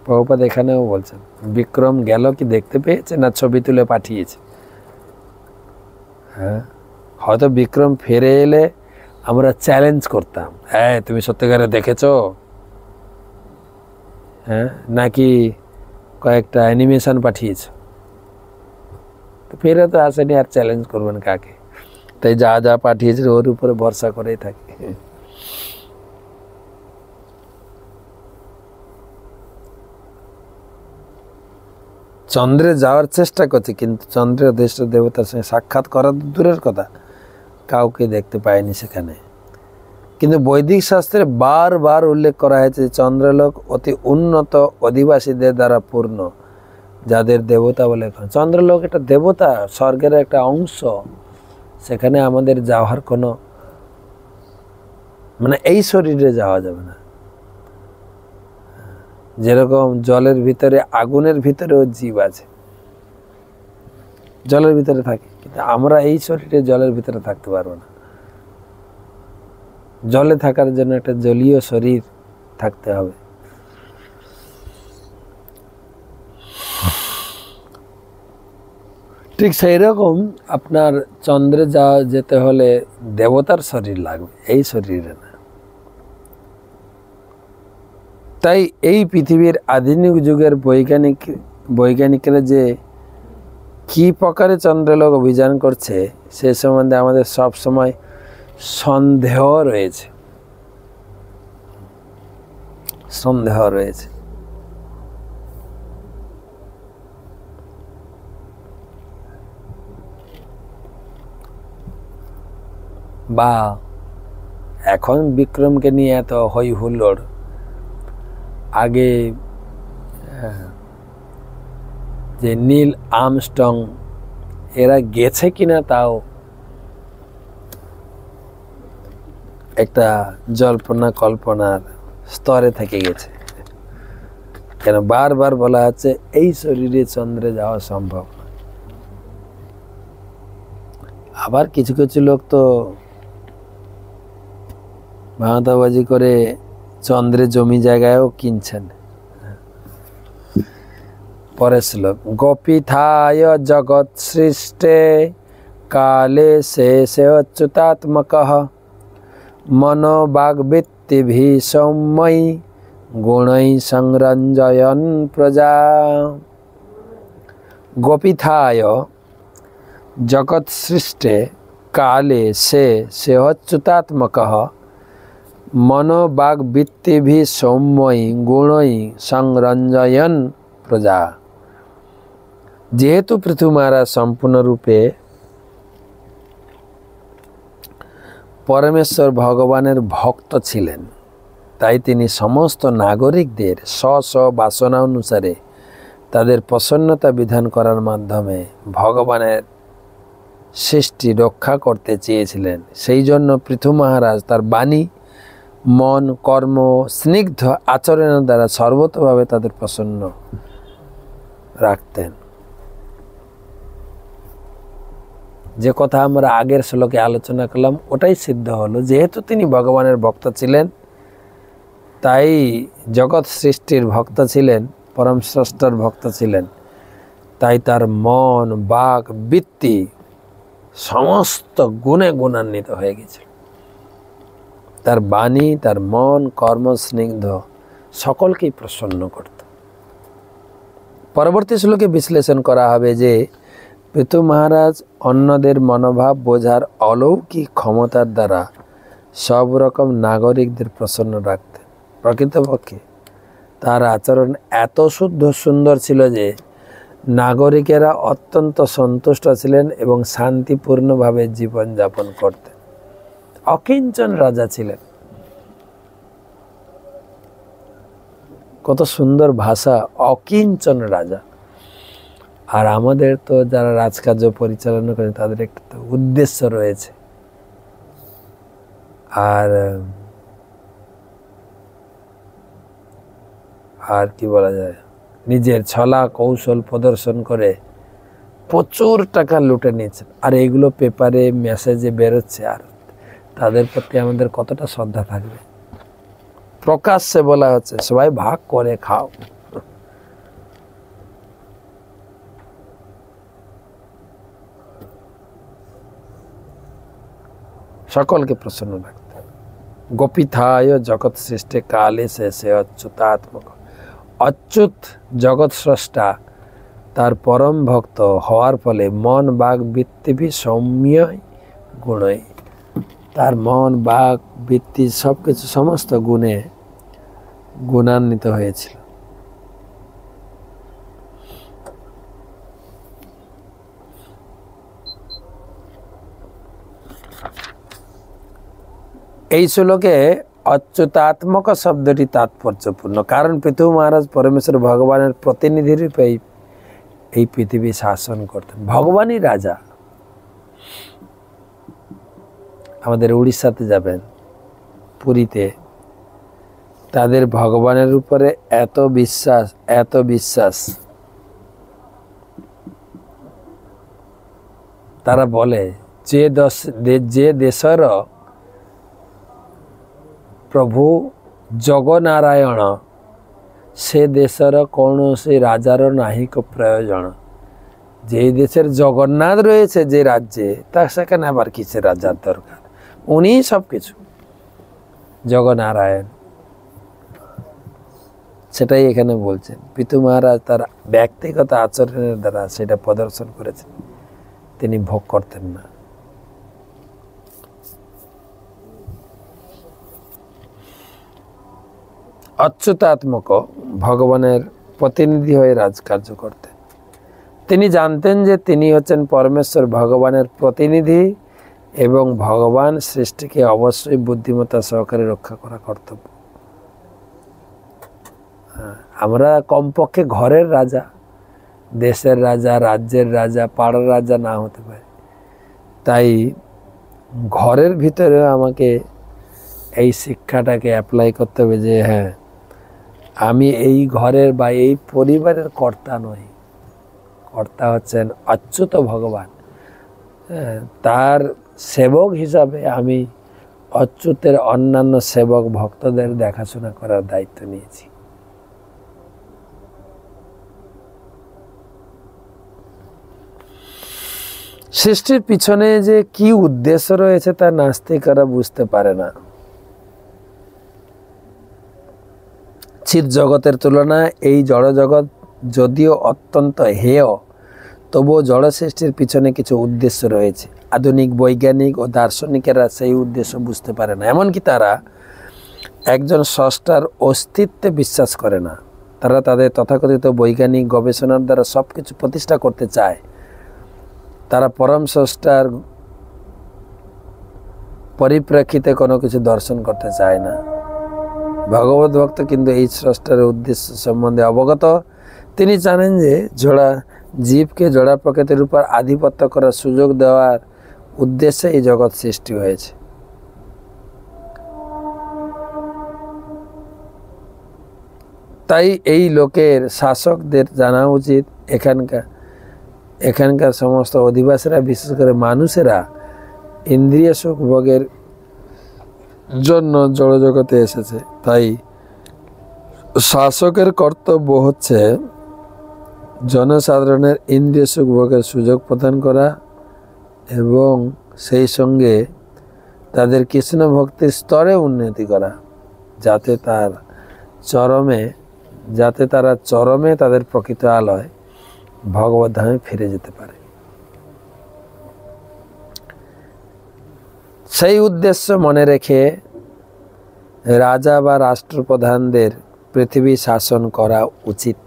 Speaker 1: প্রভুপাত এখানেও বলছেন বিক্রম গেল কি দেখতে পেয়েছে না ছবি তুলে পাঠিয়েছে হ্যাঁ হয়তো বিক্রম ফিরে এলে আমরা চ্যালেঞ্জ করতাম হ্যাঁ তুমি সত্যিকারে দেখেছ হ্যাঁ নাকি কয়েকটা অ্যানিমেশন পাঠিয়েছ ফেরত তো আসেনি আর চ্যালেঞ্জ করবেন কাকে তাই যা যা পাঠিয়েছে ওর উপরে ভরসা করেই থাকে চন্দ্রে যাওয়ার চেষ্টা করছে কিন্তু চন্দ্রের দেশ দেবতার সঙ্গে সাক্ষাৎ করা তো দূরের কথা কাউকে দেখতে পায়নি সেখানে কিন্তু বৈদিক শাস্ত্রে বারবার উল্লেখ করা হয়েছে চন্দ্রলোক অতি উন্নত অধিবাসীদের দ্বারা পূর্ণ যাদের দেবতা বলে চন্দ্রলোক একটা দেবতা স্বর্গের একটা অংশ সেখানে আমাদের যাওয়ার কোনো মানে এই শরীরে যাওয়া যাবে না যেরকম জলের ভিতরে আগুনের ভিতরেও জীব আছে জলের ভিতরে থাকে কিন্তু আমরা এই শরীরে জলের ভিতরে থাকতে পারবো না জলে থাকার জন্য একটা জলীয় শরীর থাকতে হবে ঠিক সেই রকম আপনার চন্দ্রে যা যেতে হলে দেবতার শরীর লাগবে এই শরীরে না তাই এই পৃথিবীর আধুনিক যুগের বৈজ্ঞানিক বৈজ্ঞানিকরা যে কী প্রকারে চন্দ্রলোক অভিযান করছে সে সম্বন্ধে আমাদের সব সময় সন্দেহ রয়েছে সন্দেহ রয়েছে বা এখন বিক্রমকে নিয়ে এত হই হুল্লোড় আগে যে নীল আমস্টং এরা গেছে কিনা তাও একটা জল্পনা কল্পনার স্তরে থেকে গেছে কেন বারবার বলা হচ্ছে এই শরীরে চন্দ্রে যাওয়া সম্ভব আবার কিছু কিছু লোক তো ভাঙাতাবাজি করে চন্দ্রে জমি জায়গায়ও কিনছেন পরের শ্লোক গোপী থায় জগৎ সৃষ্টে কালে শেষে অচ্যুতাত্মক মন বাগবৃত্তি সৌম্যই গুণই সংরঞ্জয়ন প্রজা গোপী থায় জগৎ সৃষ্টে কালে সে সে সেহচ্যুতাত্মক মনোবাগবৃত্তিভি সৌম্যই গুণই সংরঞ্জয়ন প্রজা যেহেতু পৃথু মহারাজ সম্পূর্ণরূপে পরমেশ্বর ভগবানের ভক্ত ছিলেন তাই তিনি সমস্ত নাগরিকদের স্ব স্ব বাসনা অনুসারে তাদের প্রসন্নতা বিধান করার মাধ্যমে ভগবানের সৃষ্টি রক্ষা করতে চেয়েছিলেন সেই জন্য পৃথু মহারাজ তার বাণী মন কর্ম স্নিগ্ধ আচরণের দ্বারা সর্বতভাবে তাদের প্রসন্ন রাখতেন যে কথা আমরা আগের শ্লোকে আলোচনা করলাম ওটাই সিদ্ধ হলো যেহেতু তিনি ভগবানের ভক্ত ছিলেন তাই জগৎ সৃষ্টির ভক্ত ছিলেন পরম স্রষ্টার ভক্ত ছিলেন তাই তার মন বাক বৃত্তি সমস্ত গুণে গুণান্বিত হয়ে গেছে তার বাণী তার মন কর্ম স্নিগ্ধ সকলকেই প্রসন্ন করত পরবর্তী শ্লোকে বিশ্লেষণ করা হবে যে পৃথু মহারাজ অন্যদের মনোভাব বোঝার অলৌকিক ক্ষমতার দ্বারা সব রকম নাগরিকদের প্রসন্ন রাখতেন প্রকৃতপক্ষে তার আচরণ এত শুদ্ধ সুন্দর ছিল যে নাগরিকেরা অত্যন্ত সন্তুষ্ট ছিলেন এবং শান্তিপূর্ণভাবে জীবনযাপন করতেন অকিঞ্চন রাজা ছিলেন কত সুন্দর ভাষা অকিঞ্চন রাজা আর আমাদের তো যারা রাজকার্য পরিচালনা করে তাদের একটা উদ্দেশ্য রয়েছে আর আর কি বলা যায় নিজের ছলা কৌশল প্রদর্শন করে প্রচুর টাকা লুটে নিয়েছেন আর এগুলো পেপারে মেসেজে বেরোচ্ছে আর তাদের প্রতি আমাদের কতটা শ্রদ্ধা থাকবে প্রকাশ্যে বলা হচ্ছে সবাই ভাগ করে খাও সকলকে প্রসন্ন রাখতে গোপিথায় জগৎ সৃষ্টি কালে শেষে অচ্যুতাত্মক অচ্যুত জগৎ স্রষ্টা তার পরম ভক্ত হওয়ার ফলে মন বাঘ বৃত্তিভি সৌম্যই গুণয় তার মন বাক বৃত্তি সব কিছু সমস্ত গুণে গুণান্বিত হয়েছিল এই শ্লোকে অচ্যুতাত্মক শব্দটি তাৎপর্যপূর্ণ কারণ পৃথু মহারাজ পরমেশ্বর ভগবানের প্রতিনিধি রূপে এই পৃথিবী শাসন করতেন ভগবানই রাজা আমাদের উড়িষ্যাতে যাবেন পুরীতে তাদের ভগবানের উপরে এত বিশ্বাস এত বিশ্বাস তারা বলে যে দশ যে দেশর প্রভু জগনারায়ণ সে দেশর କୌଣସି রাজার নাহিক প্রয়োজন যেই দেশের জগন্নাথ রয়েছে যে রাজ্যে তা সেখানে আবার কিছু রাজার দরকার উনি সব কিছু জগনারায়ণ সেটাই এখানে বলছেন পিতু মহারাজ তার ব্যক্তিগত আচরণের দ্বারা সেটা প্রদর্শন করেছেন তিনি ভোগ করতেন না অচ্যুতাত্মক ভগবানের প্রতিনিধি হয়ে রাজকার্য করতেন তিনি জানতেন যে তিনি হচ্ছেন পরমেশ্বর ভগবানের প্রতিনিধি এবং ভগবান সৃষ্টিকে অবশ্যই বুদ্ধিমত্তা সহকারে রক্ষা করা কর্তব্য আমরা কমপক্ষে ঘরের রাজা দেশের রাজা রাজ্যের রাজা পাড়ার রাজা না হতে পারে তাই ঘরের ভিতরে আমাকে এই শিক্ষাটাকে অ্যাপ্লাই করতে হবে যে হ্যাঁ আমি এই ঘরের বা এই পরিবারের কর্তা নই কর্তা হচ্ছেন অচ্যুত ভগবান হ্যাঁ, তার সেবক হিসাবে আমি অচ্যুতের অন্যান্য সেবক ভক্তদের দেখাশোনা করার দায়িত্ব নিয়েছি সৃষ্টির পিছনে যে কি উদ্দেশ্য রয়েছে তা নাস্তিকরা বুঝতে পারে না চির জগতের তুলনায় এই জড় জগৎ যদিও অত্যন্ত হেয় তবুও জড় সৃষ্টির পিছনে কিছু উদ্দেশ্য রয়েছে আধুনিক বৈজ্ঞানিক ও দার্শনিকেরা সেই উদ্দেশ্য বুঝতে পারে না এমনকি তারা একজন স্রষ্টার অস্তিত্বে বিশ্বাস করে না তারা তাদের তথাকথিত বৈজ্ঞানিক গবেষণার দ্বারা সব কিছু প্রতিষ্ঠা করতে চায় তারা পরম স্রষ্টার পরিপ্রেক্ষিতে কোনো কিছু দর্শন করতে চায় না ভগবত ভক্ত কিন্তু এই স্রষ্টার উদ্দেশ্য সম্বন্ধে অবগত তিনি জানেন যে জোড়া জীবকে জোড়া প্রকৃতির উপর আধিপত্য করার সুযোগ দেওয়ার উদ্দেশ্যে এই জগৎ সৃষ্টি হয়েছে তাই এই লোকের শাসকদের জানা উচিত এখানকার এখানকার সমস্ত অধিবাসীরা বিশেষ করে মানুষেরা ইন্দ্রিয় সুখ ভোগের জন্য জড়জগতে এসেছে তাই শাসকের কর্তব্য হচ্ছে জনসাধারণের ইন্দ্রিয় সুখ ভোগের সুযোগ প্রদান করা এবং সেই সঙ্গে তাদের কৃষ্ণ ভক্তির স্তরে উন্নতি করা যাতে তার চরমে যাতে তারা চরমে তাদের প্রকৃত আলয় ভগবত ধামে ফিরে যেতে পারে সেই উদ্দেশ্য মনে রেখে রাজা বা রাষ্ট্রপ্রধানদের পৃথিবী শাসন করা উচিত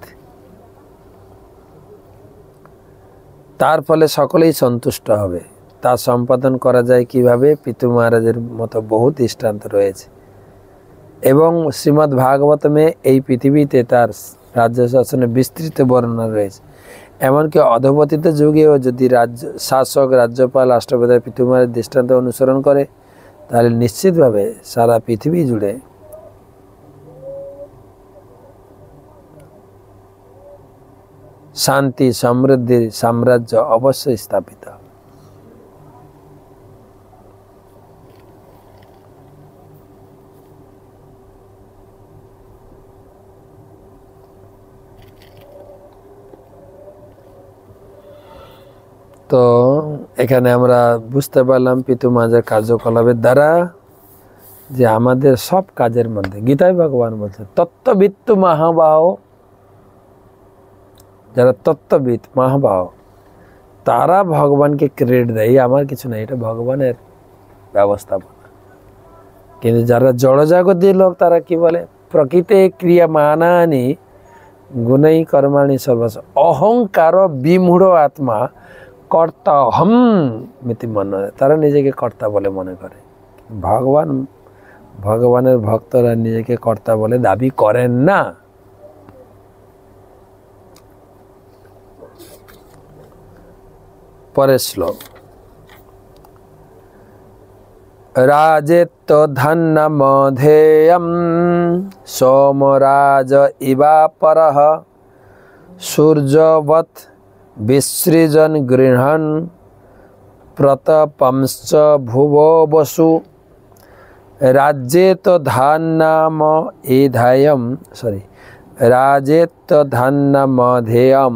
Speaker 1: তার ফলে সকলেই সন্তুষ্ট হবে তা সম্পাদন করা যায় কিভাবে পিতু মহারাজের মতো বহু দৃষ্টান্ত রয়েছে এবং শ্রীমদ্ ভাগবতমে এই পৃথিবীতে তার রাজ্য শাসনের বিস্তৃত বর্ণনা রয়েছে এমনকি অধপতিত যুগেও যদি রাজ্য শাসক রাজ্যপাল রাষ্ট্রপতি পিতু মহারাজ দৃষ্টান্ত অনুসরণ করে তাহলে নিশ্চিতভাবে সারা পৃথিবী জুড়ে শান্তি সমৃদ্ধির সাম্রাজ্য অবশ্যই স্থাপিত তো এখানে আমরা বুঝতে পারলাম পিতু মাঝের কার্যকলাপের দ্বারা যে আমাদের সব কাজের মধ্যে গীতায় ভগবান বলছে তত্ত্ববিত্ত মহাবাহ যারা তত্ত্ববিদ মাহবাহ তারা ভগবানকে ক্রেডিট দেয় আমার কিছু নেই এটা ভগবানের ব্যবস্থাপনা কিন্তু যারা জড়জাগতির লোক তারা কি বলে প্রকৃতি ক্রিয়া মানানি গুণই কর্মাণী সর্বস অহংকার বিমূঢ় আত্মা কর্তা অহম মিতি মনে তারা নিজেকে কর্তা বলে মনে করে ভগবান ভগবানের ভক্তরা নিজেকে কর্তা বলে দাবি করেন না পরেশলোক राजेत्तो धन्नमधेयं सोमराज इवा इवापरः सूर्यवत् विसृजन् गृह्णन् प्रतपंश्च भुवो वसु राज्येत धान्नाम इधयं राजेत राजेत्त धान्नामधेयं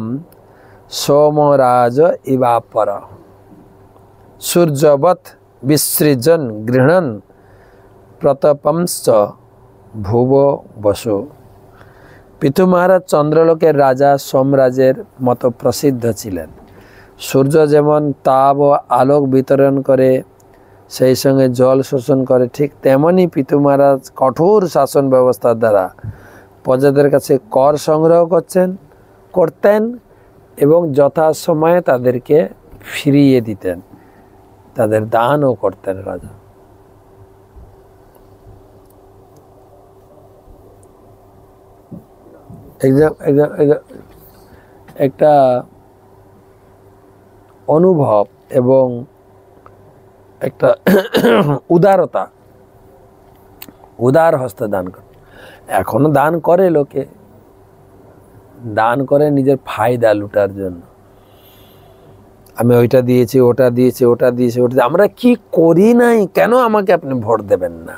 Speaker 1: সোমরাজ ইবাপর সূর্যবৎ বিসৃজন গৃহণ প্রতপংশ্চ ভুব বসু পিথু চন্দ্রলোকের রাজা সোমরাজের মতো প্রসিদ্ধ ছিলেন সূর্য যেমন তাপ ও আলোক বিতরণ করে সেই সঙ্গে জল শোষণ করে ঠিক তেমনই পিতু কঠোর শাসন ব্যবস্থার দ্বারা প্রজাদের কাছে কর সংগ্রহ করছেন করতেন এবং যথাসময়ে তাদেরকে ফিরিয়ে দিতেন তাদের দানও করতেন রাজা একটা অনুভব এবং একটা উদারতা উদার হস্তে দান করে এখনো দান করে লোকে दान করে নিজের फायदा লুটার জন্য আমি ওইটা দিয়েছি ওটা দিয়েছি ওটা দিয়েছি আমরা কি করি নাই কেন আমাকে আপনি ভর দেবেন না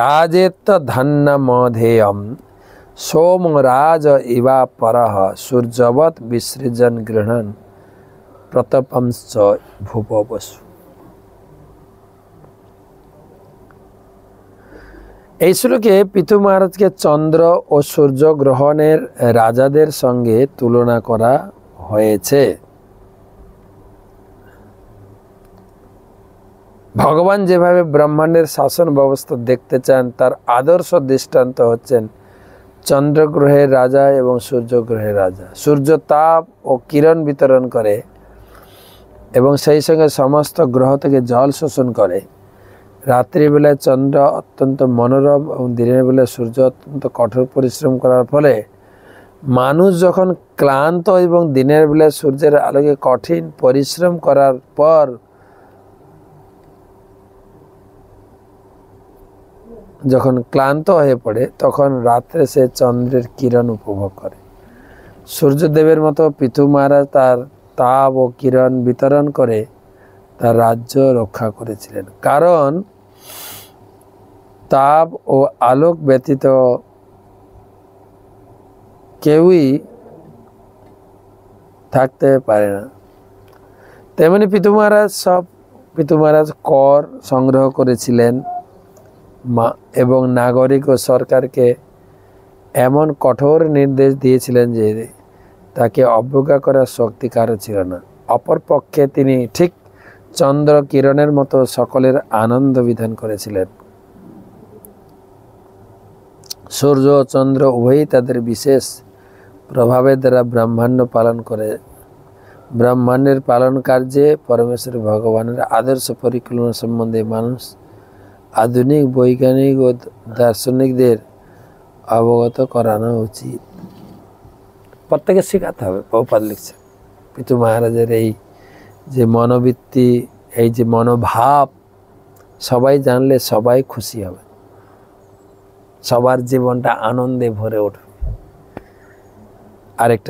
Speaker 1: राजे त धनमधेयम सोमराज इवा परह सूर्यवत विसर्जन ग्रहण प्रतापम भूपपस এই শ্লোকে পিতু মহারাজকে চন্দ্র ও সূর্য গ্রহণের রাজাদের সঙ্গে তুলনা করা হয়েছে ভগবান যেভাবে ব্রহ্মাণ্ডের শাসন ব্যবস্থা দেখতে চান তার আদর্শ দৃষ্টান্ত হচ্ছেন চন্দ্রগ্রহের রাজা এবং সূর্যগ্রহের রাজা সূর্য তাপ ও কিরণ বিতরণ করে এবং সেই সঙ্গে সমস্ত গ্রহ থেকে জল শোষণ করে রাত্রিবেলায় চন্দ্র অত্যন্ত মনোরম এবং দিনের বেলায় সূর্য অত্যন্ত কঠোর পরিশ্রম করার ফলে মানুষ যখন ক্লান্ত এবং দিনের বেলায় সূর্যের আলোকে কঠিন পরিশ্রম করার পর যখন ক্লান্ত হয়ে পড়ে তখন রাত্রে সে চন্দ্রের কিরণ উপভোগ করে সূর্যদেবের মতো পিথু মহারাজ তার তাপ ও কিরণ বিতরণ করে তার রাজ্য রক্ষা করেছিলেন কারণ তাপ ও আলোক ব্যতীত কেউই থাকতে পারে না তেমনি পিতু মহারাজ সব পিতু মহারাজ কর সংগ্রহ করেছিলেন মা এবং নাগরিক ও সরকারকে এমন কঠোর নির্দেশ দিয়েছিলেন যে তাকে অবজ্ঞা করার শক্তি কারো ছিল না অপরপক্ষে তিনি ঠিক চন্দ্র কিরণের মতো সকলের আনন্দ বিধান করেছিলেন সূর্য ও চন্দ্র উভয়ই তাদের বিশেষ প্রভাবের দ্বারা ব্রহ্মাণ্ড পালন করে ব্রহ্মাণ্ডের পালন কার্যে পরমেশ্বর ভগবানের আদর্শ পরিকল্পনা সম্বন্ধে মানুষ আধুনিক বৈজ্ঞানিক ও দার্শনিকদের অবগত করানো উচিত প্রত্যেকে শেখাতে হবে বহুপাত লিখছে পিতু মহারাজের এই जे मनोबृत्ति ये मनोभव सबाई जानले सबाई खुशी है सवार जीवन आनंदे भरे उठ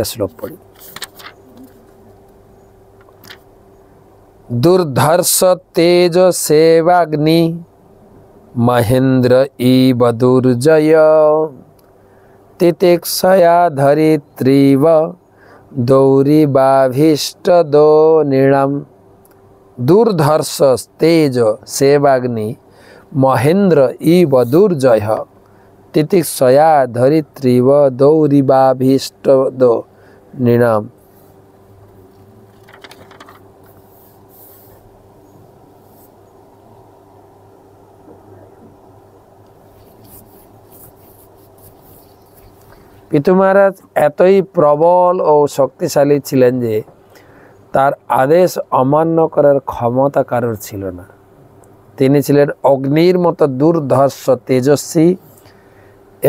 Speaker 1: श्लोक पढ़ी दुर्धर्ष तेज सेवाग्नि महेंद्र ई दुर्जय तितिक्षया धरित्रीव दुर्धर्ष तेज सेवाग्नि महेन्द्र इव दुर्जय तितिक्षया धरित्रिव दो निणम् পিতু মহারাজ এতই প্রবল ও শক্তিশালী ছিলেন যে তার আদেশ অমান্য করার ক্ষমতা কারোর ছিল না তিনি ছিলেন অগ্নির মতো দুর্ধর্ষ তেজস্বী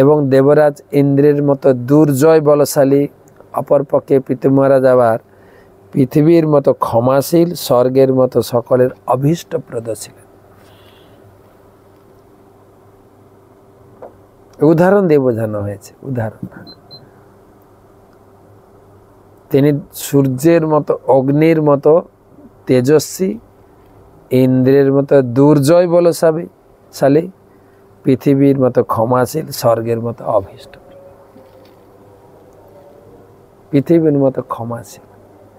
Speaker 1: এবং দেবরাজ ইন্দ্রের মতো দুর্জয় বলশালী অপরপক্ষে পিতু মহারাজ আবার পৃথিবীর মতো ক্ষমাশীল স্বর্গের মতো সকলের অভীষ্ট প্রদর্শিক উদাহরণ দিয়ে বোঝানো হয়েছে উদাহরণ তিনি সূর্যের মতো অগ্নির মতো তেজস্বী ইন্দ্রের মতো দুর্জয় সাবি শালী পৃথিবীর মতো ক্ষমাশীল স্বর্গের মতো অভীষ্ট পৃথিবীর মতো ক্ষমাশীল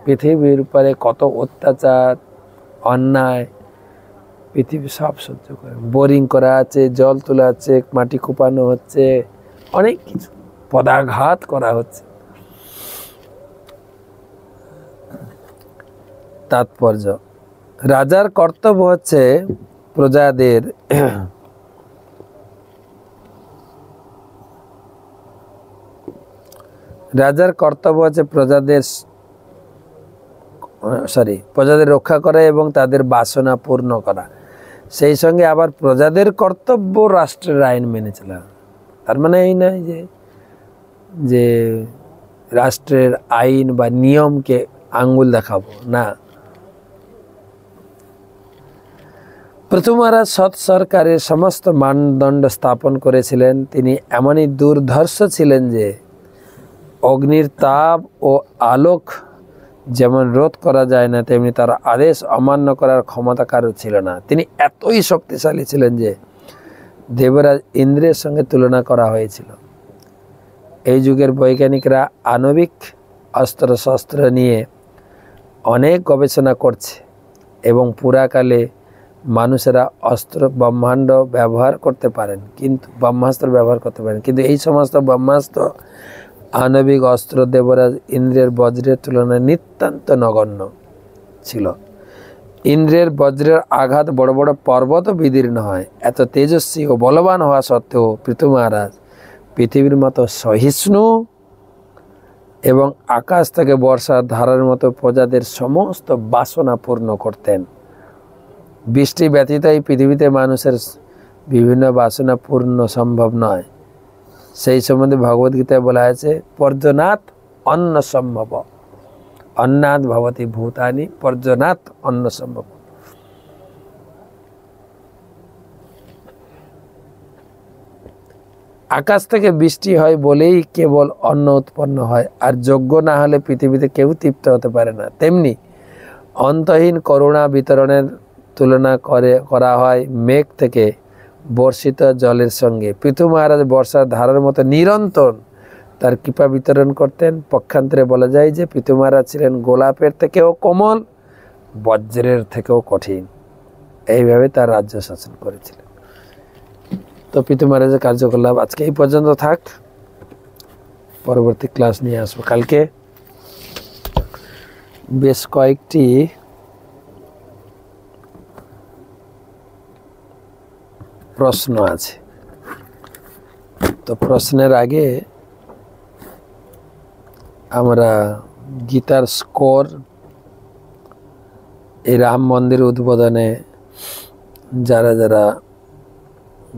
Speaker 1: পৃথিবীর উপরে কত অত্যাচার অন্যায় পৃথিবী সব সহ্য করে বোরিং করা আছে জল তোলা আছে মাটি কোপানো হচ্ছে অনেক কিছু পদাঘাত করা হচ্ছে তাৎপর্য রাজার কর্তব্য হচ্ছে প্রজাদের রাজার কর্তব্য হচ্ছে প্রজাদের সরি প্রজাদের রক্ষা করা এবং তাদের বাসনা পূর্ণ করা সেই সঙ্গে আবার প্রজাদের কর্তব্য রাষ্ট্রের আইন মেনে চলা তার মানে এই নয় যে যে রাষ্ট্রের আইন বা নিয়মকে আঙ্গুল দেখাবো না প্রথমারা সৎ সরকারের সমস্ত মানদণ্ড স্থাপন করেছিলেন তিনি এমনই দুর্ধর্ষ ছিলেন যে অগ্নির তাপ ও আলোক যেমন রোধ করা যায় না তেমনি তার আদেশ অমান্য করার ক্ষমতা কারো ছিল না তিনি এতই শক্তিশালী ছিলেন যে দেবরাজ ইন্দ্রের সঙ্গে তুলনা করা হয়েছিল এই যুগের বৈজ্ঞানিকরা আণবিক অস্ত্রশস্ত্র নিয়ে অনেক গবেষণা করছে এবং পুরাকালে মানুষেরা অস্ত্র ব্রহ্মাণ্ড ব্যবহার করতে পারেন কিন্তু ব্রহ্মাস্ত্র ব্যবহার করতে পারেন কিন্তু এই সমস্ত ব্রহ্মাস্ত্র আণবিক অস্ত্র দেবরাজ ইন্দ্রের বজ্রের তুলনায় নিতান্ত নগণ্য ছিল ইন্দ্রের বজ্রের আঘাত বড় বড় পর্বত বিদীর্ণ হয় এত তেজস্বী ও বলবান হওয়া সত্ত্বেও পৃথু মহারাজ পৃথিবীর মতো সহিষ্ণু এবং আকাশ থেকে বর্ষার ধারার মতো প্রজাদের সমস্ত বাসনা পূর্ণ করতেন বৃষ্টি ব্যতীতই পৃথিবীতে মানুষের বিভিন্ন বাসনা পূর্ণ সম্ভব নয় সেই সম্বন্ধে ভগবদ্গীতায় বলা আছে পর্যনাথ অন্ন সম্ভব অন্নাথ ভবতী ভূতানি পর্যনাথ অন্ন সম্ভব আকাশ থেকে বৃষ্টি হয় বলেই কেবল অন্ন উৎপন্ন হয় আর যোগ্য না হলে পৃথিবীতে কেউ তৃপ্ত হতে পারে না তেমনি অন্তহীন করুণা বিতরণের তুলনা করে করা হয় মেঘ থেকে বর্ষিত জলের সঙ্গে পৃথু মহারাজ বর্ষার ধারার মতো নিরন্তর তার কৃপা বিতরণ করতেন পক্ষান্তরে বলা যায় যে পৃথু মহারাজ ছিলেন গোলাপের থেকেও কোমল বজ্রের থেকেও কঠিন এইভাবে তার রাজ্য শাসন করেছিলেন তো পৃথু মহারাজের কার্যকলাপ আজকে এই পর্যন্ত থাক পরবর্তী ক্লাস নিয়ে আসবো কালকে বেশ কয়েকটি প্রশ্ন আছে তো প্রশ্নের আগে আমরা গীতার স্কোর এই রাম মন্দির উদ্বোধনে যারা যারা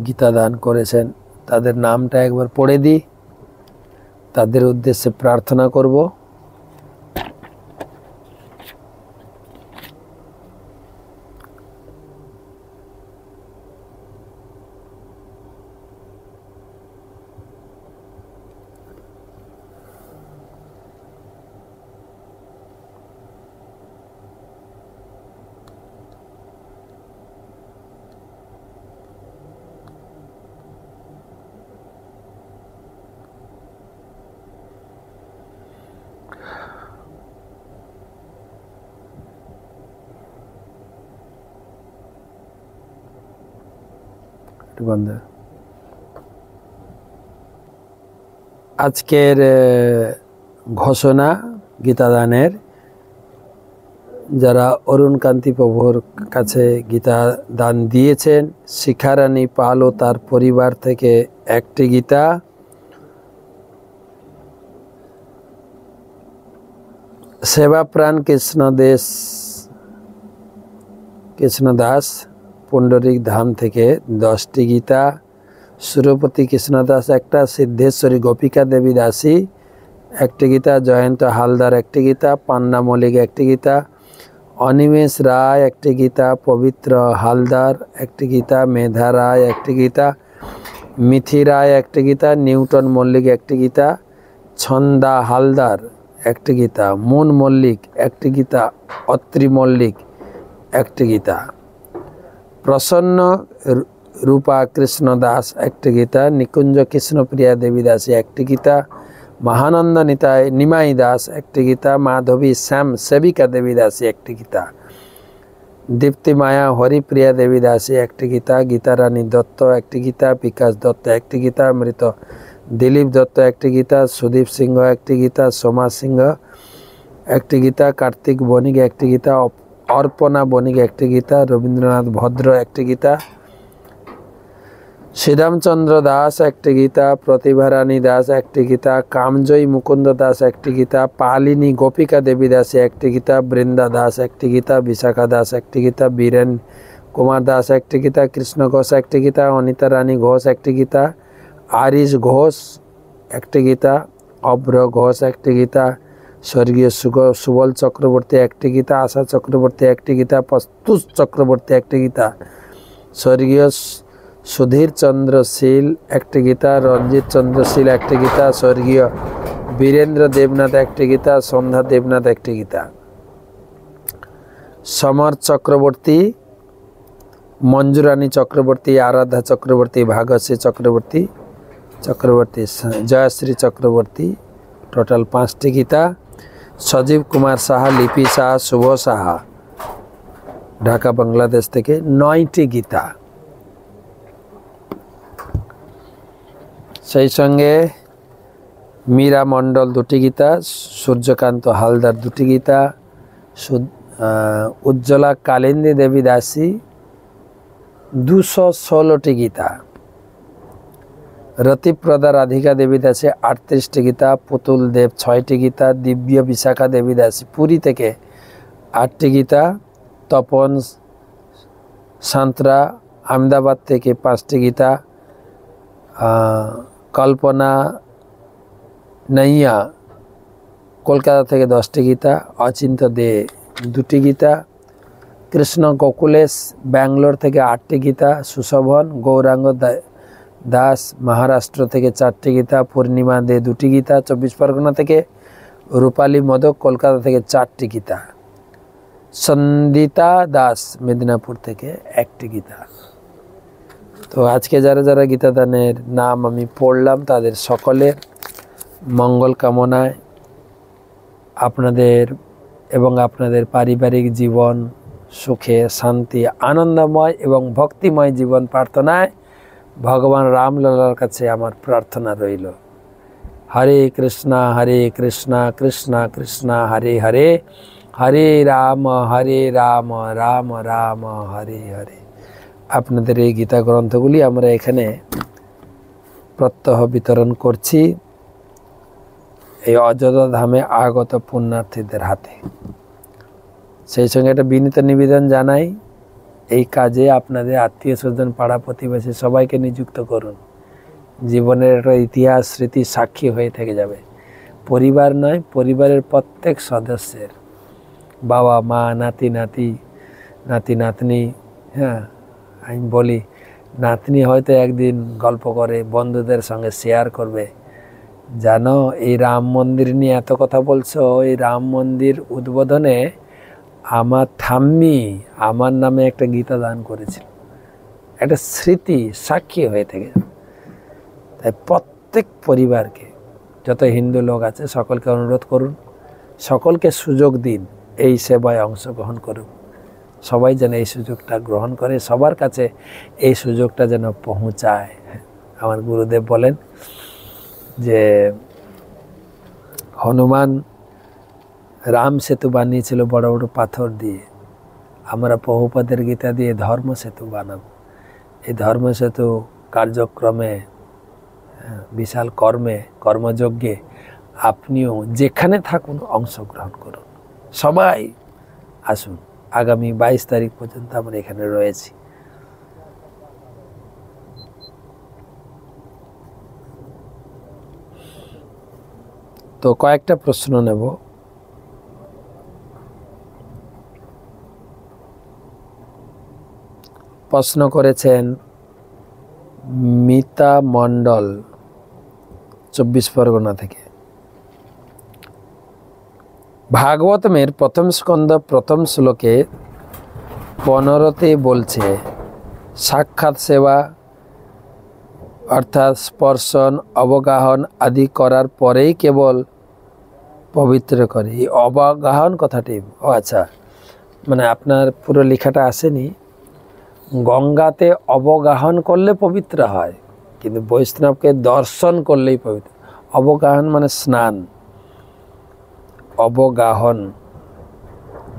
Speaker 1: গীতা দান করেছেন তাদের নামটা একবার পড়ে দিই তাদের উদ্দেশ্যে প্রার্থনা করবো চট্টোপাধ্যায় আজকের ঘোষণা গীতাদানের যারা অরুণকান্তি প্রভুর কাছে গীতা দান দিয়েছেন শিখারানী পাল ও তার পরিবার থেকে একটি গীতা সেবা প্রাণ কৃষ্ণ কৃষ্ণদাস কৃষ্ণ দাস পুণ্ডরিক ধাম থেকে দশটি গীতা সুরপতি কৃষ্ণদাস একটা সিদ্ধেশ্বরী গোপিকা দেবী দাসী একটি গীতা জয়ন্ত হালদার একটি গীতা পান্না মল্লিক একটি গীতা অনিমেষ রায় একটি গীতা পবিত্র হালদার একটি গীতা মেধা রায় একটি গীতা মিথি রায় একটি গীতা নিউটন মল্লিক একটি গীতা ছন্দা হালদার একটি গীতা মুন মল্লিক একটি গীতা অত্রি মল্লিক একটি গীতা प्रसन्न रूपा कृष्णदास एक गीता निकुंज कृष्ण प्रिया देवीदास एक्ट गीता महानंद निताय निमाई दास एक गीता माधवी श्याम सेविका देवीदास एक्ट गीता दीप्ति माया हरिप्रिया देवीदास एक्ट गीता गीतारानी दत्त एक गीता विकास दत्त एक गीता मृत दिलीप दत्त एक गीता सुदीप सिंह एक गीता सोमा सिंह एक गीता कार्तिक बनिक एक गीता অর্পণা বণিক একটি গীতা রবীন্দ্রনাথ ভদ্র একটি গীতা শ্রীরামচন্দ্র দাস একটি গীতা প্রতিভারানী দাস একটি গীতা কামজয়ী মুকুন্দ দাস একটি গীতা পালিনী গোপিকা দেবী দাস একটি গীতা বৃন্দা দাস একটি গীতা বিশাখা দাস একটি গীতা বীরেন কুমার দাস একটি গীতা কৃষ্ণ ঘোষ একটি গীতা অনিতা রানী ঘোষ একটি গীতা আরিশ ঘোষ একটি গীতা অভ্র ঘোষ একটি গীতা स्वर्गीय सुग सुबल चक्रवर्ती एकटी गीता आशा चक्रवर्ती एकटी गीता पस्तुष चक्रवर्ती एकटी गीता स्वर्गीय सुधीर चंद्रशील एकटी गीता चंद्र चंद्रशील एकटी गीता स्वर्गीय वीरेंद्र देवनाथ एकटी गीता सन्ध्या देवनाथ एकटी गीता समर चक्रवर्ती मंजुरानी चक्रवर्ती आराधा चक्रवर्ती भागश्री चक्रवर्ती चक्रवर्ती जयश्री चक्रवर्ती टोटल पाँच टी गीता সজীব কুমার সাহা লিপি সাহা শুভ সাহা ঢাকা বাংলাদেশ থেকে নয়টি গীতা সেই সঙ্গে মীরা মণ্ডল দুটি গীতা সূর্যকান্ত হালদার দুটি গীতা উজ্জ্বলা কালিন্দী দেবী দাসী দুশো ষোলোটি গীতা রতিপ্রদা রাধিকা দেবী দাসে আটত্রিশটি গীতা পুতুল দেব ছয়টি গীতা দিব্য বিশাখা দেবী দাস পুরী থেকে আটটি গীতা তপন সান্তরা আহমেদাবাদ থেকে পাঁচটি গীতা কল্পনা নাইয়া কলকাতা থেকে দশটি গীতা অচিন্ত দে দুটি গীতা কৃষ্ণ গোকুলেশ ব্যাঙ্গালোর থেকে আটটি গীতা সুশোভন গৌরাঙ্গ দাস মহারাষ্ট্র থেকে চারটি গীতা পূর্ণিমা দে দুটি গীতা চব্বিশ পরগনা থেকে রূপালী মদক কলকাতা থেকে চারটি গীতা সন্দিতা দাস মেদিনীপুর থেকে একটি গীতা তো আজকে যারা যারা গীতাদানের নাম আমি পড়লাম তাদের সকলের মঙ্গল কামনায় আপনাদের এবং আপনাদের পারিবারিক জীবন সুখে শান্তি আনন্দময় এবং ভক্তিময় জীবন প্রার্থনায় ভগবান রামলালার কাছে আমার প্রার্থনা রইল হরে কৃষ্ণা হরে কৃষ্ণা কৃষ্ণা কৃষ্ণা হরে হরে হরে রাম হরে রাম রাম রাম হরে হরে আপনাদের এই গীতা গ্রন্থগুলি আমরা এখানে প্রত্যহ বিতরণ করছি এই অযোধ্যা ধামে আগত পুণ্যার্থীদের হাতে সেই সঙ্গে একটা বিনীত নিবেদন জানাই এই কাজে আপনাদের আত্মীয় স্বজন পাড়া প্রতিবেশী সবাইকে নিযুক্ত করুন জীবনের একটা ইতিহাস স্মৃতি সাক্ষী হয়ে থেকে যাবে পরিবার নয় পরিবারের প্রত্যেক সদস্যের বাবা মা নাতি নাতি নাতি নাতনি হ্যাঁ আমি বলি নাতনি হয়তো একদিন গল্প করে বন্ধুদের সঙ্গে শেয়ার করবে জানো এই রাম মন্দির নিয়ে এত কথা বলছো এই রাম মন্দির উদ্বোধনে আমার থাম্মি আমার নামে একটা গীতা দান করেছিল একটা স্মৃতি সাক্ষী হয়ে থেকে তাই প্রত্যেক পরিবারকে যত হিন্দু লোক আছে সকলকে অনুরোধ করুন সকলকে সুযোগ দিন এই সেবায় অংশগ্রহণ করুন সবাই যেন এই সুযোগটা গ্রহণ করে সবার কাছে এই সুযোগটা যেন পৌঁছায় আমার গুরুদেব বলেন যে হনুমান রাম সেতু বানিয়েছিল বড় বড় পাথর দিয়ে আমরা বহুপদের গীতা দিয়ে ধর্ম সেতু বানাবো এই ধর্ম সেতু কার্যক্রমে বিশাল কর্মে কর্মযজ্ঞে আপনিও যেখানে থাকুন অংশগ্রহণ করুন সবাই আসুন আগামী বাইশ তারিখ পর্যন্ত আমরা এখানে রয়েছি তো কয়েকটা প্রশ্ন নেব প্রশ্ন করেছেন মিতা মণ্ডল চব্বিশ পরগনা থেকে ভাগবতমের প্রথম স্কন্দ প্রথম শ্লোকে পনেরোতে বলছে সাক্ষাৎ সেবা অর্থাৎ স্পর্শন অবগাহন আদি করার পরেই কেবল পবিত্র করে এই অবগাহন কথাটি ও আচ্ছা মানে আপনার পুরো লেখাটা আসেনি গঙ্গাতে অবগাহন করলে পবিত্র হয় কিন্তু বৈষ্ণবকে দর্শন করলেই পবিত্র অবগাহন মানে স্নান অবগাহন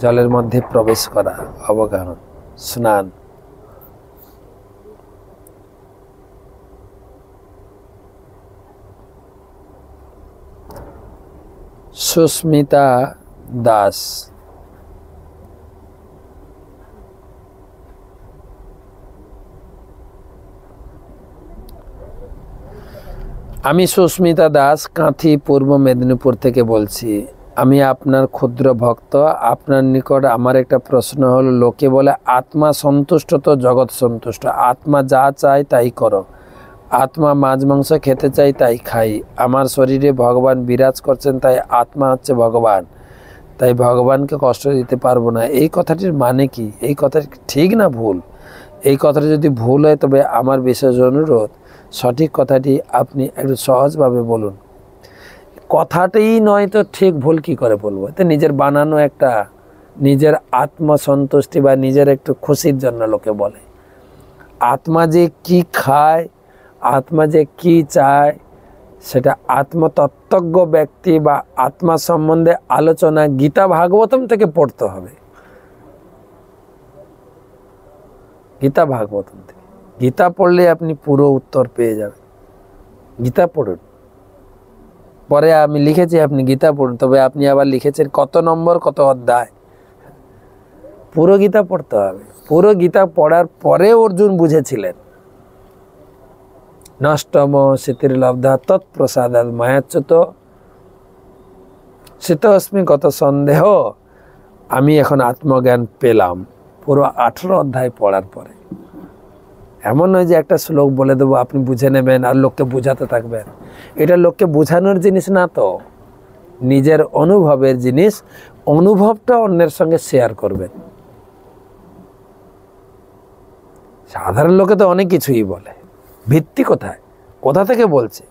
Speaker 1: জলের মধ্যে প্রবেশ করা অবগাহন স্নান সুস্মিতা দাস আমি সুস্মিতা দাস কাঁথি পূর্ব মেদিনীপুর থেকে বলছি আমি আপনার ক্ষুদ্র ভক্ত আপনার নিকট আমার একটা প্রশ্ন হলো লোকে বলে আত্মা সন্তুষ্ট তো জগৎ সন্তুষ্ট আত্মা যা চায় তাই করো আত্মা মাছ মাংস খেতে চাই তাই খাই আমার শরীরে ভগবান বিরাজ করছেন তাই আত্মা হচ্ছে ভগবান তাই ভগবানকে কষ্ট দিতে পারবো না এই কথাটির মানে কি এই কথাটি ঠিক না ভুল এই কথাটি যদি ভুল হয় তবে আমার বিশেষ অনুরোধ সঠিক কথাটি আপনি একটু সহজভাবে বলুন কথাটাই নয় তো ঠিক ভুল কি করে বলবো তো নিজের বানানো একটা নিজের আত্মসন্তুষ্টি বা নিজের একটু খুশির জন্য লোকে বলে আত্মা যে কি খায় আত্মা যে কি চায় সেটা আত্মতত্ত্বজ্ঞ ব্যক্তি বা আত্মা সম্বন্ধে আলোচনা গীতা ভাগবতম থেকে পড়তে হবে গীতা ভাগবতম থেকে গীতা পড়লে আপনি পুরো উত্তর পেয়ে যাবেন গীতা পড়ুন পরে আমি লিখেছি আপনি গীতা পড়ুন তবে আপনি আবার লিখেছেন কত নম্বর কত অধ্যায় পুরো গীতা পড়তে হবে পুরো গীতা পড়ার পরে অর্জুন বুঝেছিলেন নষ্টম স্মৃতির লব্ধা তৎপ্রসাদ মায়াচ্যুত শীতস্মি কত সন্দেহ আমি এখন আত্মজ্ঞান পেলাম পুরো আঠেরো অধ্যায় পড়ার পরে এমন নয় যে একটা শ্লোক বলে দেবো আপনি বুঝে নেবেন আর লোককে বুঝাতে থাকবেন এটা লোককে বোঝানোর জিনিস না তো নিজের অনুভবের জিনিস অনুভবটা অন্যের সঙ্গে শেয়ার করবেন সাধারণ লোকে তো অনেক কিছুই বলে ভিত্তি কোথায় কোথা থেকে বলছে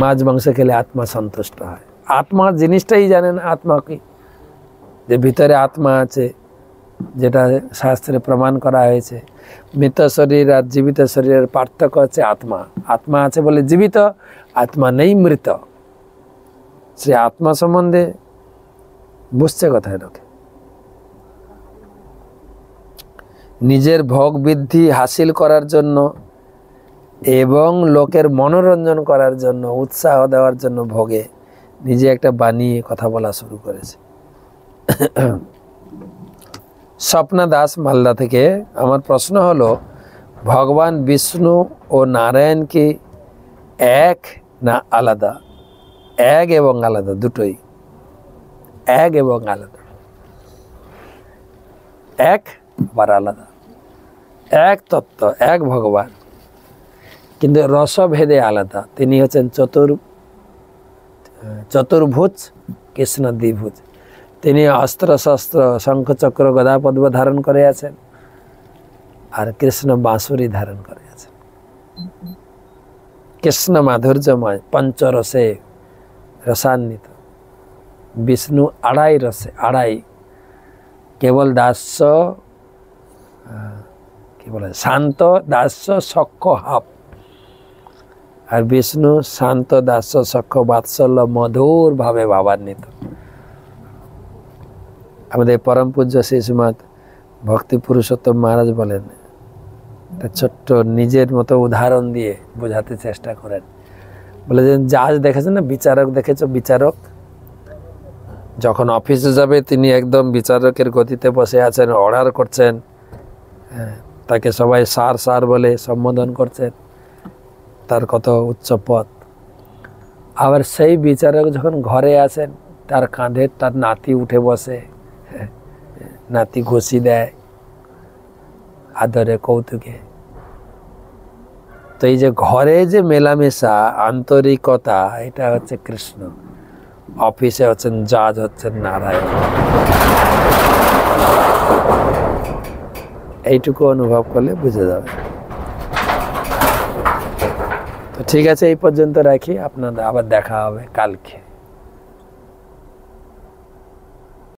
Speaker 1: মাছ মাংস খেলে আত্মা সন্তুষ্ট হয় আত্মার জিনিসটাই জানেন আত্মা কি যে ভিতরে আত্মা আছে যেটা শাস্ত্রে প্রমাণ করা হয়েছে মৃত শরীর আর জীবিত শরীরের পার্থক্য হচ্ছে আত্মা আত্মা আছে বলে জীবিত আত্মা নেই মৃত সে আত্মা সম্বন্ধে বুঝছে কথায় লোকে নিজের ভোগ বৃদ্ধি হাসিল করার জন্য এবং লোকের মনোরঞ্জন করার জন্য উৎসাহ দেওয়ার জন্য ভোগে নিজে একটা বানিয়ে কথা বলা শুরু করেছে স্বপ্না দাস মালদা থেকে আমার প্রশ্ন হলো ভগবান বিষ্ণু ও নারায়ণ কি এক না আলাদা এক এবং আলাদা দুটোই এক এবং আলাদা এক আবার আলাদা এক তত্ত্ব এক ভগবান কিন্তু রসভেদে আলাদা তিনি হচ্ছেন চতুর চতুর্ভুজ কৃষ্ণ দ্বিভুজ তিনি অস্ত্রশস্ত্র শঙ্খচক্র গদাপদ্ম ধারণ করে আছেন আর কৃষ্ণ বাঁশুরি ধারণ করে আছেন কৃষ্ণ মাধুর্যময় পঞ্চরসে রসান্বিত বিষ্ণু আড়াই রসে আড়াই কেবল দাস্য কি বলে শান্ত দাস্য সক্ষ হাপ আর বিষ্ণু শান্ত দাস্য সক্ষ বাৎসল্য মধুরভাবে ভাবান্বিত আমাদের পরম পূজ্য শিশুমাত ভক্তি পুরুষোত্তম মহারাজ বলেন তা ছোট্ট নিজের মতো উদাহরণ দিয়ে বোঝাতে চেষ্টা করেন বলে যে জাজ দেখেছেন না বিচারক দেখেছ বিচারক যখন অফিসে যাবে তিনি একদম বিচারকের গতিতে বসে আছেন অর্ডার করছেন হ্যাঁ, তাকে সবাই সার সার বলে সম্বোধন করছেন তার কত উচ্চ পথ আবার সেই বিচারক যখন ঘরে আছেন তার কাঁধে তার নাতি উঠে বসে নাতি ঘষি দেয় আদরে কৌতুকে তো এই যে ঘরে যে মেলামেশা আন্তরিকতা এটা হচ্ছে কৃষ্ণ অফিসে হচ্ছেন জাজ হচ্ছেন নারায়ণ এইটুকু অনুভব করলে বুঝে যাবে তো ঠিক আছে এই পর্যন্ত রাখি আপনাদের আবার দেখা হবে কালকে